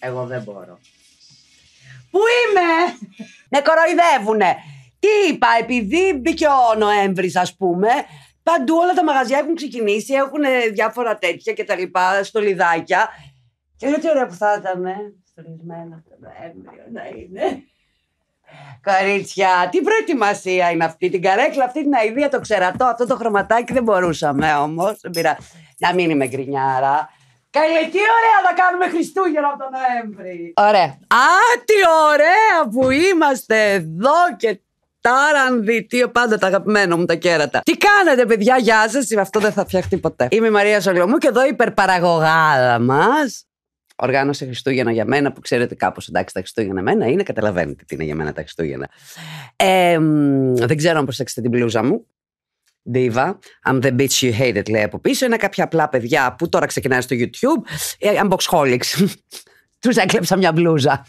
Εγώ δεν μπορώ. Πού είμαι! Με κοροϊδεύουνε. Τι είπα, επειδή μπήκε ο Νοέμβρης, ας πούμε, παντού όλα τα μαγαζιά έχουν ξεκινήσει, έχουν διάφορα τέτοια και τα λοιπά, στολιδάκια. Και λέω τι ωραία που θα ήταν, στολισμένα το Νοέμβριο να είναι. Κορίτσια, τι προετοιμασία είναι αυτή, την καρέκλα, αυτή την αηδία, το ξερατό, αυτό το χρωματάκι δεν μπορούσαμε όμως. Να μην είμαι γκρινιάρα. Καλή, τι ωραία να κάνουμε Χριστούγεννα από τον Νοέμβρη. Ωραία. Α, τι ωραία που είμαστε εδώ και Τάρανδι, τι πάντα τα αγαπημένα μου τα κέρατα. Τι κάνετε, παιδιά, γεια σας. Αυτό δεν θα φτιαχτεί ποτέ. Είμαι η Μαρία Σολιωμού και εδώ η υπερπαραγωγάδα μας οργάνωσε Χριστούγεννα για μένα, που ξέρετε κάπως εντάξει τα Χριστούγεννα μένα είναι, καταλαβαίνετε τι είναι για μένα τα Χριστούγεννα. δεν ξέρω αν προσέξετε την πλούζα μου. Diva, I'm the bitch you hated, λέει από πίσω. Είναι κάποια απλά παιδιά που τώρα ξεκινάει στο YouTube. Ε, boxholics, Τους έκλεψα μια μπλούζα.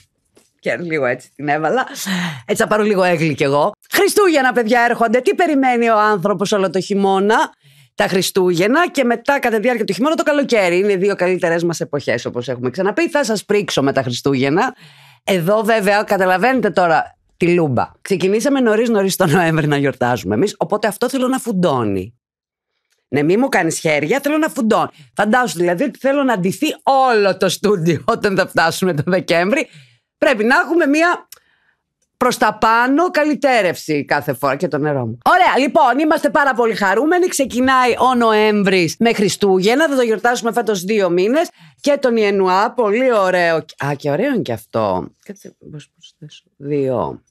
Και λίγο έτσι την έβαλα. Έτσι θα πάρω λίγο έγκλη κι εγώ. Χριστούγεννα, παιδιά, έρχονται. Τι περιμένει ο άνθρωπος όλο το χειμώνα τα Χριστούγεννα και μετά κατά τη διάρκεια του χειμώνα το καλοκαίρι. Είναι δύο καλύτερες μας εποχές, όπως έχουμε ξαναπεί. Θα σας πρίξω με τα Χριστούγεννα. Εδώ βέβαια καταλαβαίνετε τώρα τη λούμπα. Ξεκινήσαμε νωρίς νωρίς τον Νοέμβρη να γιορτάζουμε εμείς, οπότε αυτό θέλω να φουντώνει. Ναι, μη μου κάνεις χέρια, θέλω να φουντώνει. Φαντάσου δηλαδή ότι θέλω να ντυθεί όλο το στούντιο όταν θα φτάσουμε τον Δεκέμβρη. Πρέπει να έχουμε μία προς τα πάνω καλυτέρευση κάθε φορά και το νερό μου. Ωραία, λοιπόν, είμαστε πάρα πολύ χαρούμενοι. Ξεκινάει ο Νοέμβρης με Χριστούγεννα. Θα το γιορτάσουμε φέτος δύο μήνες. Και τον Ιενουά, πολύ ωραίο. Α, και ωραίο είναι και αυτό. Κάτσε, πώς προσθέσω. Δύο.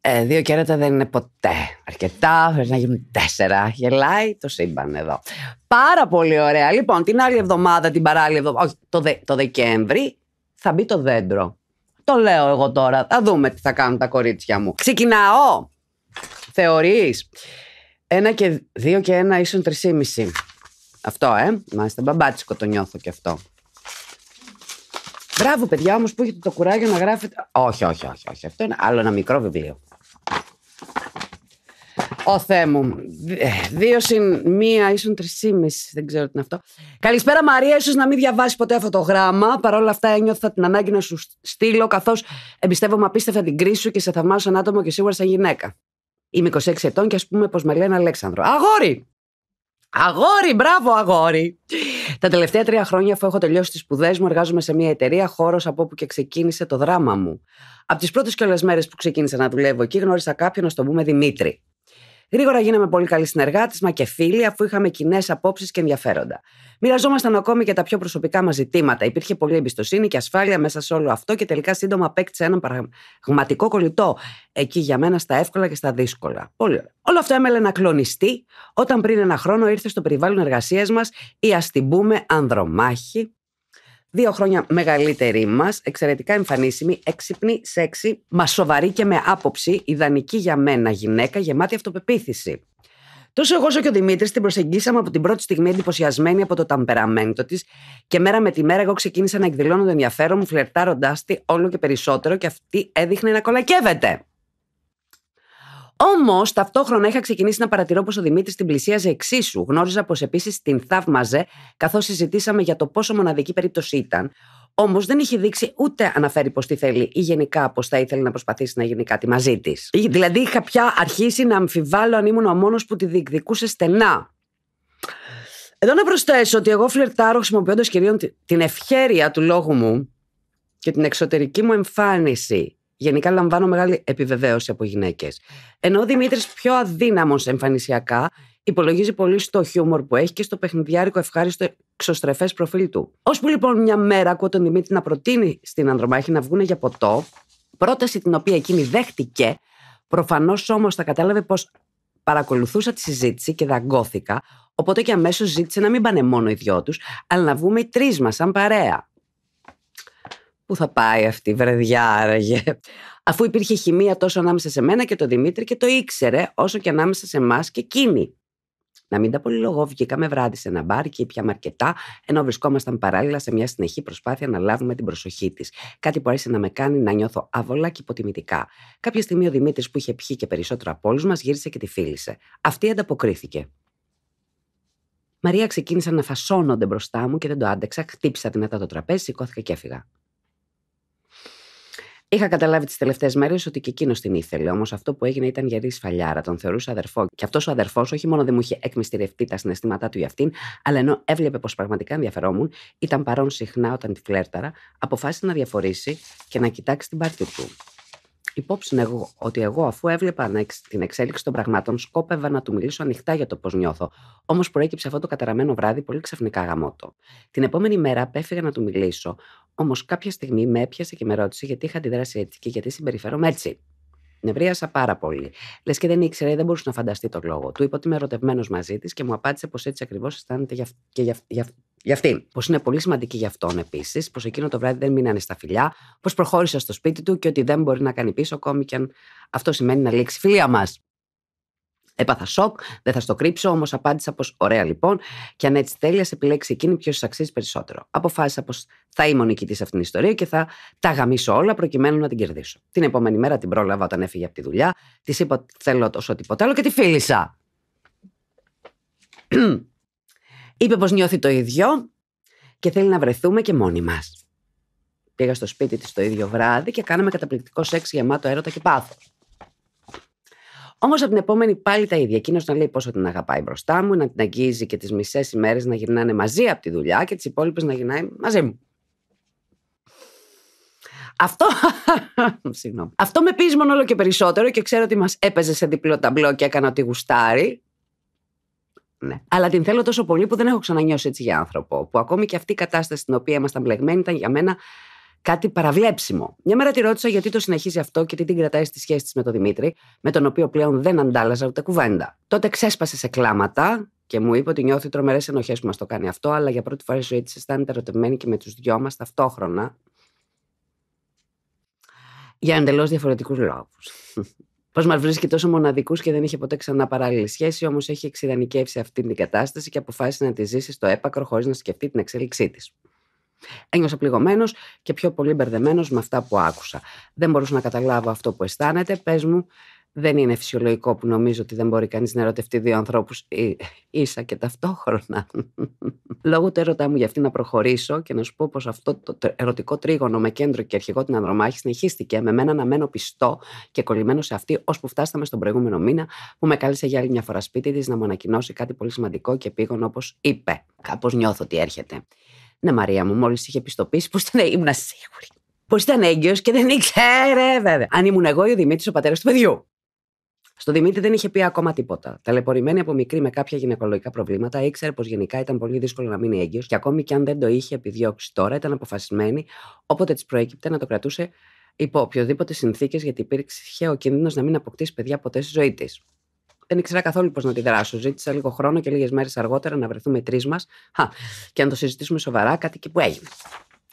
Ε, δύο κέρατα δεν είναι ποτέ αρκετά. Πρέπει να γίνουν τέσσερα. Γελάει το σύμπαν εδώ. Πάρα πολύ ωραία. Λοιπόν, την άλλη εβδομάδα, την παράλληλη εβδομάδα, όχι, το, Δε, το Δεκέμβρη, θα μπει το δέντρο. Το λέω εγώ τώρα. Θα δούμε τι θα κάνουν τα κορίτσια μου. Ξεκινάω. Θεωρείς. Ένα και δύο και ένα ίσον τρισήμιση. Αυτό, ε. Μάλιστα, μπαμπάτσικο το νιώθω και αυτό. Μπράβο, παιδιά, όμως που έχετε το κουράγιο να γράφετε. Όχι, όχι, όχι, όχι. Αυτό είναι άλλο ένα μικρό βιβλίο. Ο Θεέ μου. Ε, δύο συν μία, ίσον τρισήμιση. Δεν ξέρω τι είναι αυτό. Καλησπέρα Μαρία, σω να μην διαβάσει ποτέ αυτό το γράμμα. Παρ' όλα αυτά, ένιωθα την ανάγκη να σου στείλω, καθώς εμπιστεύομαι απίστευτα την κρίση σου και σε θαυμάζω σαν άτομο και σίγουρα σαν γυναίκα. Είμαι 26 ετών και ας πούμε πως Μαρία είναι Αλέξανδρο. Αγόρι! Αγόρι, μπράβο, αγόρι! Τα τελευταία τρία χρόνια, αφού έχω τελειώσει τις σπουδές μου, εργάζομαι σε μια εταιρεία χώρος από όπου και ξεκίνησε το δράμα μου. Από τις πρώτες όλες μέρες που ξεκίνησα να δουλεύω εκεί, γνώρισα κάποιον, να το πούμε Δημήτρη. Γρήγορα γίναμε πολύ καλοί συνεργάτες, μα και φίλοι, αφού είχαμε κοινές απόψεις και ενδιαφέροντα. Μοιραζόμασταν ακόμη και τα πιο προσωπικά μας ζητήματα. Υπήρχε πολλή εμπιστοσύνη και ασφάλεια μέσα σε όλο αυτό και τελικά σύντομα απέκτησε έναν πραγματικό κολλητό. Εκεί για μένα στα εύκολα και στα δύσκολα. Πολύ Όλο αυτό έμελε να κλονιστεί όταν πριν ένα χρόνο ήρθε στο περιβάλλον εργασίας μας η ας την πούμε ανδρομάχη δύο χρόνια μεγαλύτερη μας, εξαιρετικά εμφανίσιμη, έξυπνη, σεξι, μα σοβαρή και με άποψη, ιδανική για μένα γυναίκα, γεμάτη αυτοπεποίθηση. Τόσο εγώ όσο και ο Δημήτρης την προσεγγίσαμε από την πρώτη στιγμή εντυπωσιασμένη από το ταμπεραμέντο της και μέρα με τη μέρα εγώ ξεκίνησα να εκδηλώνω το ενδιαφέρον μου, φλερτάροντάς τη όλο και περισσότερο και αυτή έδειχνε να κολακεύεται. Όμως, ταυτόχρονα είχα ξεκινήσει να παρατηρώ πως ο Δημήτρης την πλησίαζε εξίσου. Γνώριζα πως επίσης την θαύμαζε, καθώς συζητήσαμε για το πόσο μοναδική περίπτωση ήταν. Όμως δεν είχε δείξει ούτε αναφέρει πως τι θέλει ή γενικά πως θα ήθελε να προσπαθήσει να γίνει κάτι μαζί της. Δηλαδή, είχα πια αρχίσει να αμφιβάλλω αν ήμουν ο μόνος που τη διεκδικούσε στενά. Εδώ να προσθέσω ότι εγώ φλερτάρω χρησιμοποιώντας κυρίως την ευχέρεια του λόγου μου και την εξωτερική μου εμφάνιση γενικά λαμβάνω μεγάλη επιβεβαίωση από γυναίκες. Ενώ ο Δημήτρης, πιο αδύναμος εμφανισιακά, υπολογίζει πολύ στο χιούμορ που έχει και στο παιχνιδιάρικο ευχάριστο εξωστρεφές προφίλ του. Ώσπου λοιπόν μια μέρα ακούω τον Δημήτρη να προτείνει στην Ανδρομάχη να βγουν για ποτό, πρόταση την οποία εκείνη δέχτηκε, προφανώς όμως θα κατάλαβε πως παρακολουθούσα τη συζήτηση και δαγκώθηκα, οπότε και αμέσως ζήτησε να μην πάνε μόνο οι δυο τους, αλλά να βγούμε οι τρεις μας σαν παρέα. Πού θα πάει αυτή η βραδιά άραγε. Αφού υπήρχε χημεία τόσο ανάμεσα σε μένα και το Δημήτρη και το ήξερε όσο και ανάμεσα σε εμάς και εκείνη. Να μην τα λογώ βγήκαμε βράδυ σε ένα μπαρ και πιαμε αρκετά, ενώ βρισκόμασταν παράλληλα σε μια συνεχή προσπάθεια να λάβουμε την προσοχή της. Κάτι που άρχισε να με κάνει να νιώθω άβολα και υποτιμητικά. Κάποια στιγμή ο Δημήτρης που είχε πιει και περισσότερο από όλους μας γύρισε και τη φίλησε. Αυτή ανταποκρίθηκε. Μαρία ξεκίνησα να φασώνονται μπροστά μου και δεν το άντεξα. Χτύπησα δυνατά το τραπέζι, σηκώθηκα και έφυγα. Είχα καταλάβει τις τελευταίες μέρες ότι και εκείνος την ήθελε, όμως αυτό που έγινε ήταν γερή σφαλιάρα. Τον θεωρούσε αδερφό. Και αυτός ο αδερφός όχι μόνο δεν μου είχε εκμυστηρευτεί τα συναισθήματά του για αυτήν, αλλά ενώ έβλεπε πως πραγματικά ενδιαφερόμουν, ήταν παρόν συχνά όταν τη φλέρταρα, αποφάσισε να διαφορήσει και να κοιτάξει την πάρτι του υπόψη εγώ ότι εγώ, αφού έβλεπα την εξέλιξη των πραγμάτων, σκόπευα να του μιλήσω ανοιχτά για το πώς νιώθω. Όμως προέκυψε αυτό το καταραμένο βράδυ πολύ ξαφνικά γαμότο. Την επόμενη μέρα απέφυγα να του μιλήσω. Όμως κάποια στιγμή με έπιασε και με ρώτησε γιατί είχα αντιδράσει έτσι και γιατί συμπεριφέρομαι έτσι. Νευρίασα πάρα πολύ. Λες και δεν ήξερε, δεν μπορούσε να φανταστεί τον λόγο. Του είπα ότι είμαι ερωτευμένος μαζί της και μου απάντησε πως έτσι ακριβώς αισθάνεται και γι' αυτό για αυτήν. Πως είναι πολύ σημαντική για αυτόν επίσης, πως εκείνο το βράδυ δεν μείνανε στα φιλιά, πως προχώρησε στο σπίτι του και ότι δεν μπορεί να κάνει πίσω ακόμη και αν αυτό σημαίνει να λήξει φιλία μας. Έπαθα σοκ, δεν θα στο κρύψω, όμως απάντησα πως ωραία λοιπόν, και αν έτσι θέλει, επιλέξει εκείνη ποιος σα αξίζει περισσότερο. Αποφάσισα πως θα ήμουν νικητή αυτήν την ιστορία και θα τα γαμίσω όλα προκειμένου να την κερδίσω. Την επόμενη μέρα την πρόλαβα όταν έφυγε από τη δουλειά, της είπα ότι θέλω τόσο τίποτα άλλο και τη φίλησα. Είπε πως νιώθει το ίδιο και θέλει να βρεθούμε και μόνοι μας. Πήγα στο σπίτι της το ίδιο βράδυ και κάναμε καταπληκτικό σεξ γεμάτο έρωτα και πάθο. Όμως από την επόμενη πάλι τα ίδια. Εκείνος να λέει πόσο την αγαπάει μπροστά μου, να την αγγίζει και τις μισές ημέρες να γυρνάνε μαζί από τη δουλειά και τις υπόλοιπες να γυρνάει μαζί μου. Αυτό, Αυτό με πείσμον όλο και περισσότερο και ξέρω ότι μας έπαιζε σε διπλό ταμπλό και έκανα ότι γουστάρει. Ναι. Αλλά την θέλω τόσο πολύ που δεν έχω ξανανιώσει έτσι για άνθρωπο. Που ακόμη και αυτή η κατάσταση στην οποία ήμασταν μπλεγμένοι ήταν για μένα κάτι παραβλέψιμο. Μια μέρα τη ρώτησα γιατί το συνεχίζει αυτό και τι την κρατάει στη σχέση της με τον Δημήτρη, με τον οποίο πλέον δεν αντάλλαζα ούτε κουβέντα. Τότε ξέσπασε σε κλάματα και μου είπε ότι νιώθει τρομερές ενοχές που μας το κάνει αυτό, αλλά για πρώτη φορά η ζωή της αισθάνεται ερωτευμένη και με τους δυο μας ταυτόχρονα. Για εντελώς διαφορετικούς λόγους. Πώς μας βρίσκει τόσο μοναδικούς και δεν είχε ποτέ ξανά παράλληλη σχέση, όμως έχει εξειδανικεύσει αυτή την κατάσταση και αποφάσισε να τη ζήσει στο έπακρο χωρίς να σκεφτεί την εξέλιξή της. Ένιωσα πληγωμένος και πιο πολύ μπερδεμένος με αυτά που άκουσα. Δεν μπορούσα να καταλάβω αυτό που αισθάνεται. Πες μου, δεν είναι φυσιολογικό που νομίζω ότι δεν μπορεί κανείς να ερωτευτεί δύο ανθρώπους ε, ίσα και ταυτόχρονα. Λόγω του έρωτά μου για αυτή να προχωρήσω και να σου πω πως αυτό το ερωτικό τρίγωνο με κέντρο και αρχηγό την Ανδρομάχη συνεχίστηκε με μένα να μένω πιστό και κολλημένο σε αυτή που φτάσαμε στον προηγούμενο μήνα που με κάλεσε για άλλη μια φορά σπίτι της να μου ανακοινώσει κάτι πολύ σημαντικό και επίγον όπως είπε. Κάπως νιώθω ότι έρχεται. Ναι Μαρία μου, μόλις είχε πιστοποιήσει πως ήμουν σίγουρη. Πως ήταν έγκυος και δεν ήξερε, βέβαια. Αν ήμουν εγώ ή ο Δημήτρης, ο πατέρας του παιδιού. Στο Δημήτρη δεν είχε πει ακόμα τίποτα. Ταλαιπωρημένη από μικρή με κάποια γυναικολογικά προβλήματα, ήξερε πως γενικά ήταν πολύ δύσκολο να μείνει έγκυος και ακόμη και αν δεν το είχε επιδιώξει τώρα, ήταν αποφασισμένη όποτε της προέκυπτε να το κρατούσε υπό οποιοδήποτε συνθήκες, γιατί υπήρξε ο κίνδυνος να μην αποκτήσει παιδιά ποτέ στη ζωή της. Δεν ήξερα καθόλου πώ να τη δράσω. Ζήτησα λίγο χρόνο και λίγες μέρες αργότερα να βρεθούμε τρεις μας και να το συζητήσουμε σοβαρά, κάτι και που έγινε.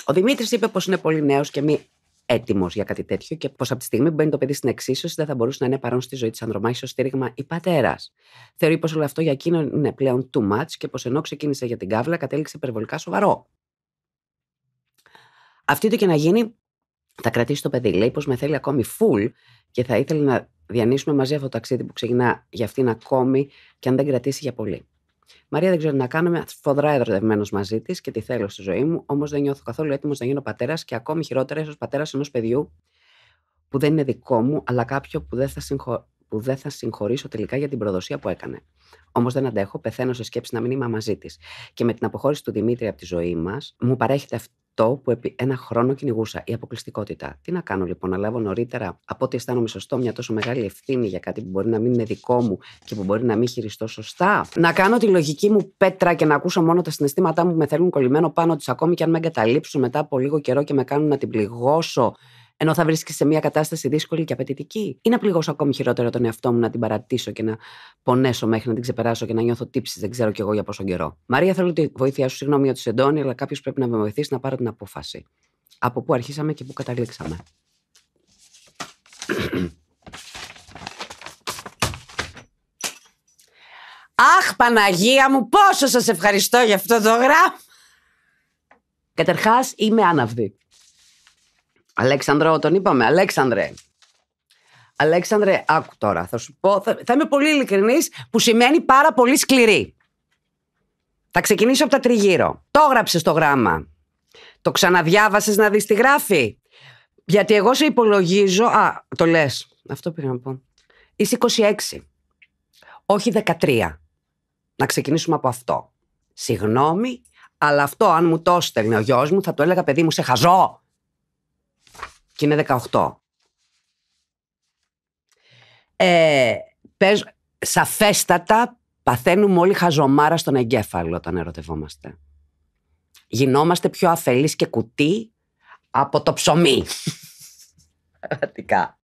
Ο Δημήτρης είπε πως είναι πολύ νέος και μη έτοιμος για κάτι τέτοιο και πως από τη στιγμή που μπαίνει το παιδί στην εξίσωση δεν θα μπορούσε να είναι παρόν στη ζωή της ανδρομάχης ο στήριγμα ή πατέρας. Θεωρεί πως όλο αυτό για εκείνον είναι πλέον too much και πως ενώ ξεκίνησε για την κάβλα κατέληξε υπερβολικά σοβαρό. Αυτή το και να γίνει, θα κρατήσει το παιδί. Λέει πως με θέλει ακόμη full και θα ήθελε να διανύσουμε μαζί αυτό το ταξίδι που ξεκινά για αυτήν ακόμη και αν δεν κρατήσει για πολύ. Μαρία δεν ξέρω τι να κάνω, είμαι φοδρά ερωτευμένο μαζί της και τη θέλω στη ζωή μου, όμως δεν νιώθω καθόλου έτοιμος να γίνω πατέρας και ακόμη χειρότερα, ίσως πατέρας ενός παιδιού που δεν είναι δικό μου, αλλά κάποιο που δεν θα, συγχω... συγχωρήσω τελικά για την προδοσία που έκανε. Όμως δεν αντέχω, πεθαίνω σε σκέψη να μην είμαι μαζί της. Και με την αποχώρηση του Δημήτρη από τη ζωή μας, μου παρέχεται αυτή το που επί ένα χρόνο κυνηγούσα, η αποκλειστικότητα. Τι να κάνω λοιπόν, να λάβω νωρίτερα από ό,τι αισθάνομαι σωστό μια τόσο μεγάλη ευθύνη για κάτι που μπορεί να μην είναι δικό μου και που μπορεί να μην χειριστώ σωστά. Να κάνω τη λογική μου πέτρα και να ακούσω μόνο τα συναισθήματά μου που με θέλουν κολλημένο πάνω τη, ακόμη και αν με εγκαταλείψουν μετά από λίγο καιρό και με κάνουν να την πληγώσω ενώ θα βρίσκεσαι σε μια κατάσταση δύσκολη και απαιτητική, ή να πληγώσω ακόμη χειρότερα τον εαυτό μου, να την παρατήσω και να πονέσω μέχρι να την ξεπεράσω και να νιώθω τύψεις, δεν ξέρω κι εγώ για πόσο καιρό. Μαρία, θέλω τη βοήθειά σου, συγγνώμη για του εντόνι, αλλά κάποιος πρέπει να με βοηθήσει να πάρω την απόφαση. Από πού αρχίσαμε και πού καταλήξαμε. Αχ, Παναγία μου, πόσο σας ευχαριστώ για αυτό το γράμμα. Καταρχάς, είμαι άναυδη. Αλέξανδρο, τον είπαμε. Αλέξανδρε. Αλέξανδρε, άκου τώρα. Θα σου πω. Θα, είμαι πολύ ειλικρινής, που σημαίνει πάρα πολύ σκληρή. Θα ξεκινήσω από τα τριγύρω. Το έγραψες το γράμμα. Το ξαναδιάβασες να δεις τη γράφει. Γιατί εγώ σε υπολογίζω. Α, το λες. Αυτό πήγα να πω. Είσαι 26. Όχι 13. Να ξεκινήσουμε από αυτό. Συγγνώμη, αλλά αυτό αν μου το έστελνε ο γιος μου, θα το έλεγα παιδί μου, σε χαζό είναι 18. Ε, πες, σαφέστατα παθαίνουμε όλοι χαζομάρα στον εγκέφαλο όταν ερωτευόμαστε. Γινόμαστε πιο αφελείς και κουτί από το ψωμί. Πραγματικά.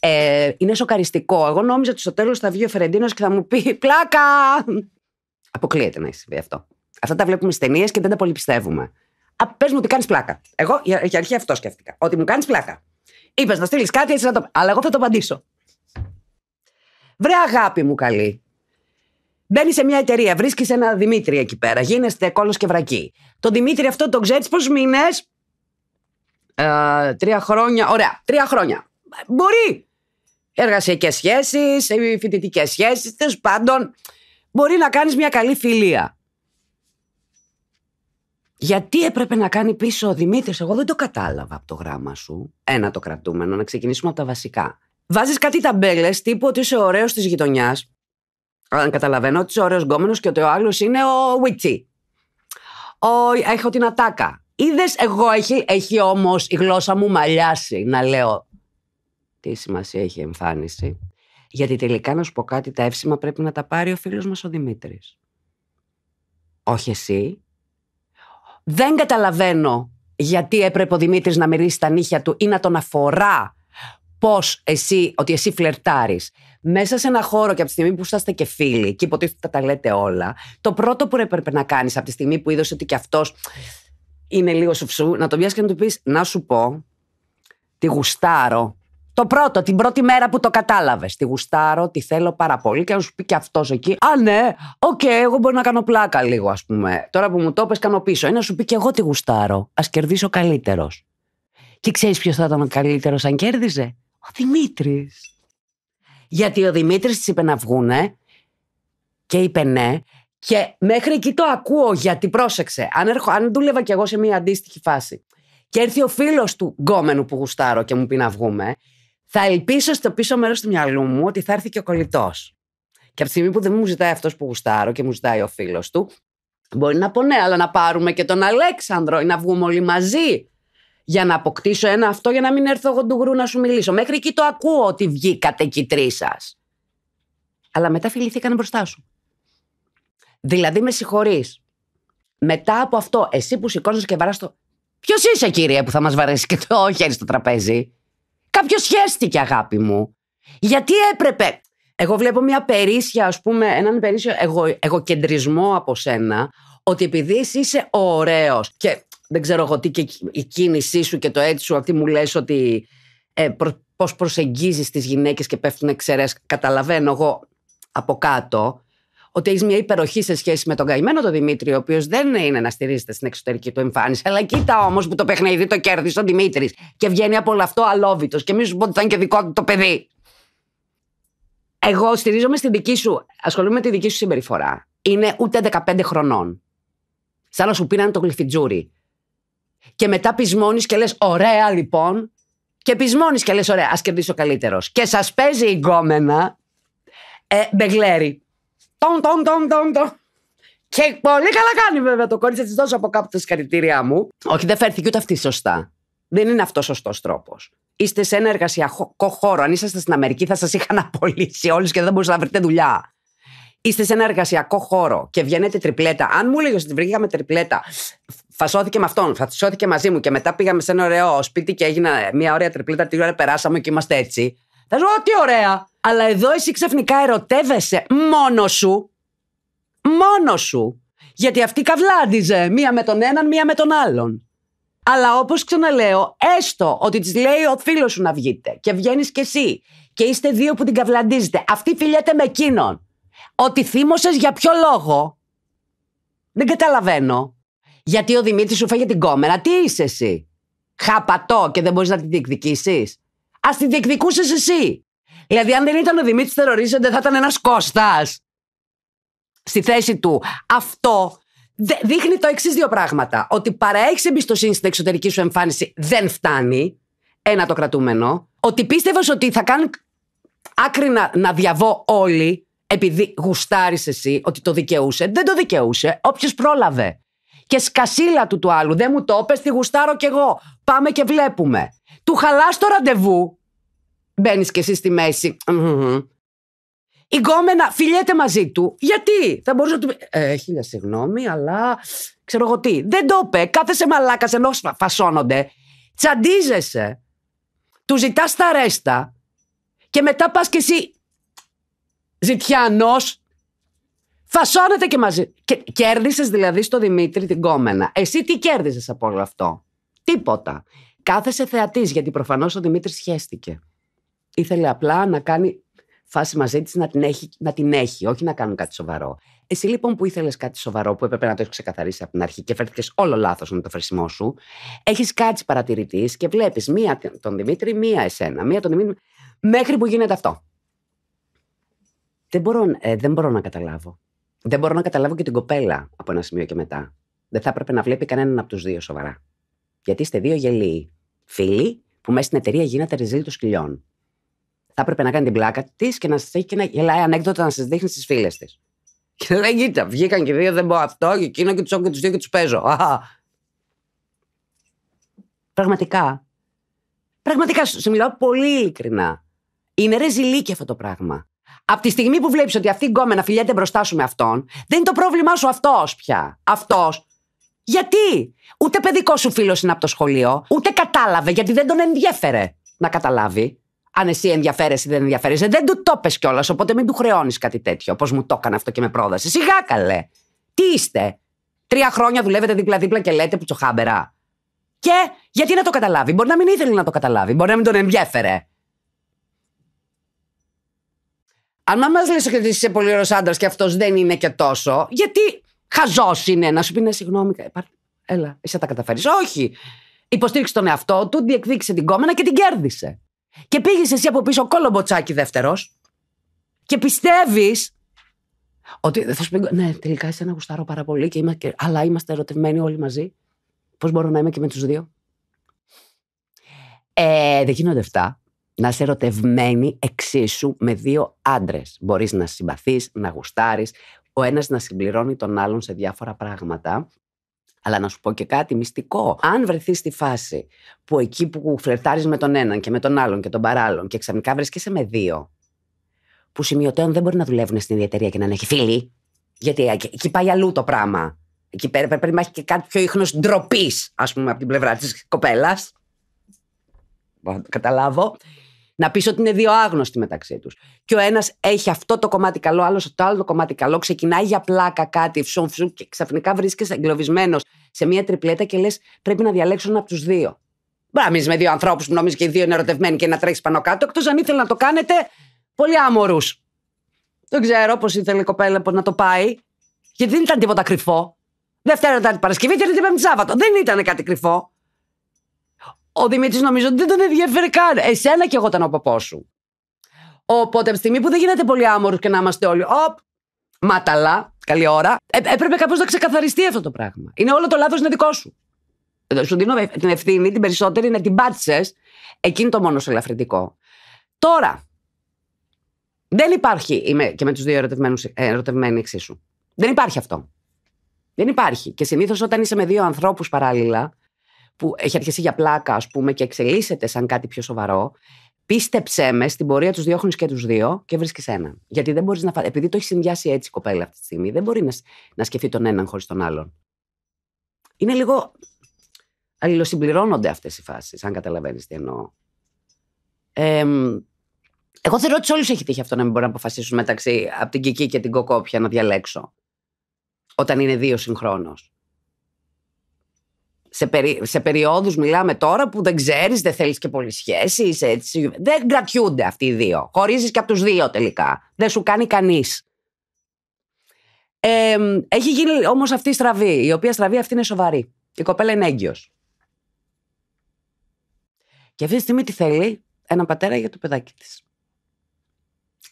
Ε, είναι σοκαριστικό. Εγώ νόμιζα ότι στο τέλος θα βγει ο Φερεντίνος και θα μου πει «Πλάκα!» Αποκλείεται να συμβεί αυτό. Αυτά τα βλέπουμε στις ταινίες και δεν τα πολυπιστεύουμε Πες μου ότι κάνεις πλάκα. Εγώ για αρχή αυτό σκέφτηκα. Ότι μου κάνεις πλάκα. Είπες να στείλεις κάτι έτσι να το. Αλλά εγώ θα το απαντήσω. Βρε αγάπη μου καλή. Μπαίνει σε μια εταιρεία, βρίσκεις ένα Δημήτρη εκεί πέρα. Γίνεστε κόλος και βρακή. Τον Δημήτρη αυτό τον ξέρει πώ μήνες. Ε, τρία χρόνια. Ωραία, τρία χρόνια. Μπορεί. Εργασιακές σχέσεις, ε, φοιτητικές σχέσεις, τέλος πάντων. Μπορεί να κάνεις μια καλή φιλία. Γιατί έπρεπε να κάνει πίσω ο Δημήτρης, εγώ δεν το κατάλαβα από το γράμμα σου. Ένα το κρατούμενο, να ξεκινήσουμε από τα βασικά. Βάζεις κάτι ταμπέλες τύπου ότι είσαι ωραίος της γειτονιάς. Αν καταλαβαίνω ότι είσαι ωραίος γκόμενος και ότι ο άλλο είναι ο Βουιτσί. Ο... Έχω την ατάκα. Είδες, εγώ έχει, έχει όμως η γλώσσα μου μαλλιάσει να λέω. Τι σημασία έχει η εμφάνιση. Γιατί τελικά να σου πω κάτι, τα εύσημα πρέπει να τα πάρει ο φίλος μας ο Δημήτρης. Όχι εσύ, δεν καταλαβαίνω γιατί έπρεπε ο Δημήτρης να μυρίσει τα νύχια του ή να τον αφορά πώς εσύ, ότι εσύ φλερτάρεις. Μέσα σε ένα χώρο και από τη στιγμή που είσαστε και φίλοι και υποτίθεται τα λέτε όλα, το πρώτο που έπρεπε να κάνεις από τη στιγμή που είδες ότι και αυτός είναι λίγο σουφσού, να το βιάσει και να του πεις να σου πω, τη γουστάρω, το πρώτο, την πρώτη μέρα που το κατάλαβες. Τη γουστάρω, τη θέλω πάρα πολύ. Και να σου πει και αυτός εκεί. Α, ναι, οκ, εγώ μπορώ να κάνω πλάκα λίγο, ας πούμε. Τώρα που μου το πες, κάνω πίσω. Ή σου πει και εγώ τη γουστάρω. Ας κερδίσω καλύτερος. Και ξέρεις ποιος θα ήταν ο καλύτερος αν κέρδιζε. Ο Δημήτρης. Γιατί ο Δημήτρης της είπε να βγούνε και είπε ναι. Και μέχρι εκεί το ακούω γιατί πρόσεξε. Αν, έρχο, αν δούλευα κι εγώ σε μια αντίστοιχη φάση και έρθει ο φίλος του γκόμενου που γουστάρω και μου πει να βγούμε, θα ελπίσω στο πίσω μέρος του μυαλού μου ότι θα έρθει και ο κολλητός. Και από τη στιγμή που δεν μου ζητάει αυτός που γουστάρω και μου ζητάει ο φίλος του, μπορεί να πω ναι, αλλά να πάρουμε και τον Αλέξανδρο ή να βγούμε όλοι μαζί. Για να αποκτήσω ένα αυτό, για να μην έρθω εγώ γρού να σου μιλήσω. Μέχρι εκεί το ακούω ότι βγήκατε εκεί τρεις σας. Αλλά μετά φιληθήκανε μπροστά σου. Δηλαδή με συγχωρείς. Μετά από αυτό, εσύ που σηκώνει και βαράς το. Ποιος είσαι, κύρια που θα μας βαρέσεις και το χέρι στο τραπέζι. Κάποιος σχέστηκε αγάπη μου. Γιατί έπρεπε. Εγώ βλέπω μια περίσσια, ας πούμε, έναν περίσσιο εγω, εγωκεντρισμό από σένα, ότι επειδή εσύ είσαι ωραίος και δεν ξέρω εγώ τι και η κίνησή σου και το έτσι σου, αυτή μου λες ότι ε, προ, πώς προσεγγίζεις τις γυναίκες και πέφτουν εξαιρε, καταλαβαίνω εγώ από κάτω, ότι έχεις μια υπεροχή σε σχέση με τον καημένο τον Δημήτρη, ο οποίος δεν είναι να στηρίζεται στην εξωτερική του εμφάνιση. Αλλά κοίτα όμως που το παιχνίδι το κέρδισε ο Δημήτρης και βγαίνει από όλο αυτό αλόβητος. Και μη σου πω ότι ήταν και δικό του το παιδί. Εγώ στηρίζομαι στην δική σου. Ασχολούμαι με τη δική σου συμπεριφορά. Είναι ούτε 15 χρονών. Σαν να σου πήραν το γλυφιτζούρι. Και μετά πεισμώνεις και λες: Ωραία λοιπόν. Και πεισμώνεις και λες: Ωραία, ας κερδίσει καλύτερος. Και σας παίζει η γκόμενα. Ε, μπεγλέρι. Τον, τον, τον, τον, τον. Και πολύ καλά κάνει βέβαια το κορίτσι. Θα της δώσω από κάπου τα συγχαρητήριά μου. Όχι, δεν φέρθηκε ούτε αυτή σωστά. Δεν είναι αυτός σωστός τρόπος. Είστε σε ένα εργασιακό χώρο. Αν είσαστε στην Αμερική, θα σας είχαν απολύσει όλους και δεν μπορούσατε να βρείτε δουλειά. Είστε σε ένα εργασιακό χώρο και βγαίνετε τριπλέτα. Αν μου έλεγε ότι βρήκαμε τριπλέτα, φασώθηκε με αυτόν, φασώθηκε μαζί μου και μετά πήγαμε σε ένα ωραίο σπίτι και έγινε μια ωραία τριπλέτα. Την ώρα περάσαμε και είμαστε έτσι. Θα σου πω, τι ωραία. Αλλά εδώ εσύ ξαφνικά ερωτεύεσαι μόνος σου. Μόνος σου. Γιατί αυτή καβλάντιζε μία με τον έναν, μία με τον άλλον. Αλλά όπως ξαναλέω, έστω ότι της λέει ο φίλος σου να βγείτε και βγαίνεις κι εσύ και είστε δύο που την καβλαντίζετε. Αυτή φιλιέται με εκείνον. Ότι θύμωσες για ποιο λόγο. Δεν καταλαβαίνω. Γιατί ο Δημήτρης σου φάγε την κόμενα. Τι είσαι εσύ. Χαπατό και δεν μπορείς να την διεκδικήσεις ας τη διεκδικούσες εσύ. Δηλαδή, αν δεν ήταν ο Δημήτρης Θερορίζοντα, θα ήταν ένας Κώστας στη θέση του. Αυτό δείχνει το εξής δύο πράγματα. Ότι παραέχει εμπιστοσύνη στην εξωτερική σου εμφάνιση δεν φτάνει. Ένα το κρατούμενο. Ότι πίστευες ότι θα κάνει άκρη να, διαβώ όλοι επειδή γουστάρεις εσύ ότι το δικαιούσε. Δεν το δικαιούσε. Όποιος πρόλαβε. Και σκασίλα του του άλλου. Δεν μου το είπε, τη γουστάρω κι εγώ. Πάμε και βλέπουμε που χαλάς το ραντεβού. Μπαίνεις κι εσύ στη μεση Η γκόμενα φιλιέται μαζί του. Γιατί θα μπορούσε να του πει. Ε, χίλια συγγνώμη, αλλά ξέρω εγώ τι. Δεν το είπε. Κάθεσαι μαλάκας ενώ φασώνονται. Τσαντίζεσαι. Του ζητάς τα ρέστα. Και μετά πας κι εσύ. Ζητιανός. Φασώνεται και μαζί. Και, κέρδισες δηλαδή στο Δημήτρη την κόμενα. Εσύ τι κέρδισε από όλο αυτό. Τίποτα. Κάθεσε θεατής, γιατί προφανώς ο Δημήτρης σχέστηκε. Ήθελε απλά να κάνει φάση μαζί της να, την έχει, να την έχει, όχι να κάνουν κάτι σοβαρό. Εσύ λοιπόν που ήθελες κάτι σοβαρό, που έπρεπε να το έχεις ξεκαθαρίσει από την αρχή και φέρθηκες όλο λάθος με το φερσιμό σου, έχεις κάτσει παρατηρητής και βλέπεις μία τον Δημήτρη, μία εσένα, μία τον Δημήτρη. Μέχρι που γίνεται αυτό. Δεν μπορώ, ε, δεν μπορώ να καταλάβω. Δεν μπορώ να καταλάβω και την κοπέλα από ένα σημείο και μετά. Δεν θα έπρεπε να βλέπει κανέναν από τους δύο σοβαρά. Γιατί είστε δύο γελοί φίλη που μέσα στην εταιρεία γίνεται ρεζίλ των σκυλιών. Θα έπρεπε να κάνει την πλάκα της και να σας έχει και να γελάει ανέκδοτα να σας δείχνει στις φίλες της. Και δεν κοίτα, βγήκαν και δύο, δεν πω αυτό και εκείνο και τους και τους δύο και τους παίζω. Α, πραγματικά. Πραγματικά σου μιλάω πολύ ειλικρινά. Είναι ρεζιλίκι αυτό το πράγμα. Από τη στιγμή που βλέπεις ότι αυτή η γκόμενα φιλιέται μπροστά σου με αυτόν, δεν είναι το πρόβλημά σου αυτός πια. Αυτός γιατί ούτε παιδικός σου φίλος είναι από το σχολείο, ούτε κατάλαβε γιατί δεν τον ενδιαφέρε να καταλάβει. Αν εσύ ενδιαφέρεσαι ή δεν ενδιαφέρεσαι, δεν του το πες κιόλας, οπότε μην του χρεώνεις κάτι τέτοιο. Πώ μου το έκανε αυτό και με πρόδασε. Σιγά καλέ. Τι είστε. Τρία χρόνια δουλεύετε δίπλα-δίπλα και λέτε που τσοχάμπερα. Και γιατί να το καταλάβει. Μπορεί να μην ήθελε να το καταλάβει. Μπορεί να μην τον ενδιαφέρε Αν μα λες ότι είσαι πολύ ωραίος άντρας και αυτός δεν είναι και τόσο, γιατί Χαζός είναι να σου πει ναι, συγγνώμη. Έλα, εσύ θα τα καταφέρεις. Όχι. Υποστήριξε τον εαυτό του, διεκδίκησε την κόμενα και την κέρδισε. Και πήγες εσύ από πίσω κολομποτσάκι δεύτερος και πιστεύεις ότι θα σου πει, ναι, τελικά είσαι ένα γουστάρω πάρα πολύ, και αλλά είμαστε ερωτευμένοι όλοι μαζί. Πώς μπορώ να είμαι και με τους δύο. Ε, δεν γίνονται αυτά. Να είσαι ερωτευμένη εξίσου με δύο άντρες. Μπορείς να συμπαθείς, να γουστάρεις, ο ένας να συμπληρώνει τον άλλον σε διάφορα πράγματα. Αλλά να σου πω και κάτι μυστικό. Αν βρεθείς στη φάση που εκεί που φλερτάρεις με τον έναν και με τον άλλον και τον παράλλον και ξαφνικά βρίσκεσαι με δύο, που σημειωτέων δεν μπορεί να δουλεύουν στην ίδια εταιρεία και να έχει φίλοι. Γιατί εκεί πάει αλλού το πράγμα. Εκεί πέρα πρέπει να έχει και κάτι πιο ίχνος ντροπής, ας πούμε, από την πλευρά της κοπέλας. καταλάβω. Να πεις ότι είναι δύο άγνωστοι μεταξύ τους. Και ο ένας έχει αυτό το κομμάτι καλό, άλλος το άλλο το κομμάτι καλό. Ξεκινάει για πλάκα κάτι, φσουμ, και ξαφνικά βρίσκεσαι εγκλωβισμένος σε μία τριπλέτα και λες: Πρέπει να διαλέξω ένα από τους δύο. Μπορεί να με δύο ανθρώπους που νομίζεις και οι δύο είναι ερωτευμένοι και να τρέχεις πάνω κάτω, εκτός αν ήθελε να το κάνετε πολύ άμορους. Δεν ξέρω πώς ήθελε η κοπέλα να το πάει. Γιατί δεν ήταν τίποτα κρυφό. Δευτέρα ήταν Παρασκευή, Τρίτη Πέμπτη Σάββατο. Δεν ήταν κάτι κρυφό ο Δημήτρης νομίζω ότι δεν τον ενδιαφέρει καν. Εσένα και εγώ ήταν ο παππός σου. Οπότε από τη στιγμή που δεν γίνεται πολύ άμορφο και να είμαστε όλοι. Οπ, ματαλά, καλή ώρα. Ε, έπρεπε κάπως να ξεκαθαριστεί αυτό το πράγμα. Είναι όλο το λάθος είναι δικό σου. Ε, σου δίνω την ευθύνη, την περισσότερη, να την πάτησες. Εκείνη το μόνο σε ελαφρυντικό. Τώρα, δεν υπάρχει. Είμαι και με τους δύο ε, ερωτευμένοι εξίσου. Δεν υπάρχει αυτό. Δεν υπάρχει. Και συνήθως όταν είσαι με δύο ανθρώπους παράλληλα, που έχει αρχίσει για πλάκα, ας πούμε, και εξελίσσεται σαν κάτι πιο σοβαρό, πίστεψέ με στην πορεία τους διώχνεις και τους δύο και βρίσκεις ένα Γιατί δεν μπορείς να. Επειδή το έχεις συνδυάσει έτσι η κοπέλα αυτή τη στιγμή, δεν μπορεί να, να σκεφτεί τον έναν χωρίς τον άλλον. Είναι λίγο. Αλληλοσυμπληρώνονται αυτές οι φάσεις, αν καταλαβαίνεις τι εννοώ. Ε, εγώ θεωρώ ότι σε όλους έχει τύχει αυτό να μην μπορούν να αποφασίσουν μεταξύ από την Κική και την Κοκόπια να διαλέξω. Όταν είναι δύο συγχρόνως σε, περι, σε περιόδους μιλάμε τώρα που δεν ξέρεις, δεν θέλεις και πολλέ σχέσει. έτσι. Δεν κρατιούνται αυτοί οι δύο. Χωρίζεις και από τους δύο τελικά. Δεν σου κάνει κανείς. έχει γίνει όμως αυτή η στραβή, η οποία στραβή αυτή είναι σοβαρή. Η κοπέλα είναι έγκυος. Και αυτή τη στιγμή τι θέλει, έναν πατέρα για το παιδάκι της.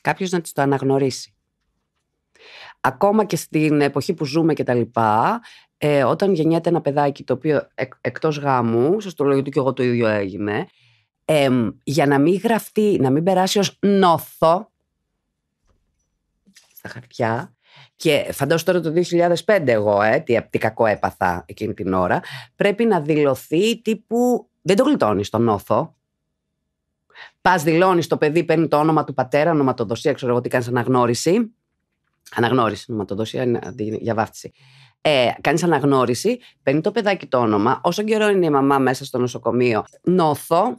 Κάποιος να της το αναγνωρίσει ακόμα και στην εποχή που ζούμε και τα λοιπά, ε, όταν γεννιέται ένα παιδάκι το οποίο εκ, εκτός γάμου, το λέω του και εγώ το ίδιο έγινε, ε, για να μην γραφτεί, να μην περάσει ως νόθο στα χαρτιά, και φαντάζομαι τώρα το 2005 εγώ, ε, τι, τι κακό έπαθα εκείνη την ώρα, πρέπει να δηλωθεί τύπου, δεν το γλιτώνεις τον νόθο, Πας δηλώνεις το παιδί, παίρνει το όνομα του πατέρα, ονοματοδοσία, ξέρω εγώ τι κάνεις, αναγνώριση. Αναγνώριση, νοματοδόση για βάφτιση. Ε, Κάνεις αναγνώριση, παίρνει το παιδάκι το όνομα. Όσο καιρό είναι η μαμά μέσα στο νοσοκομείο, νόθω,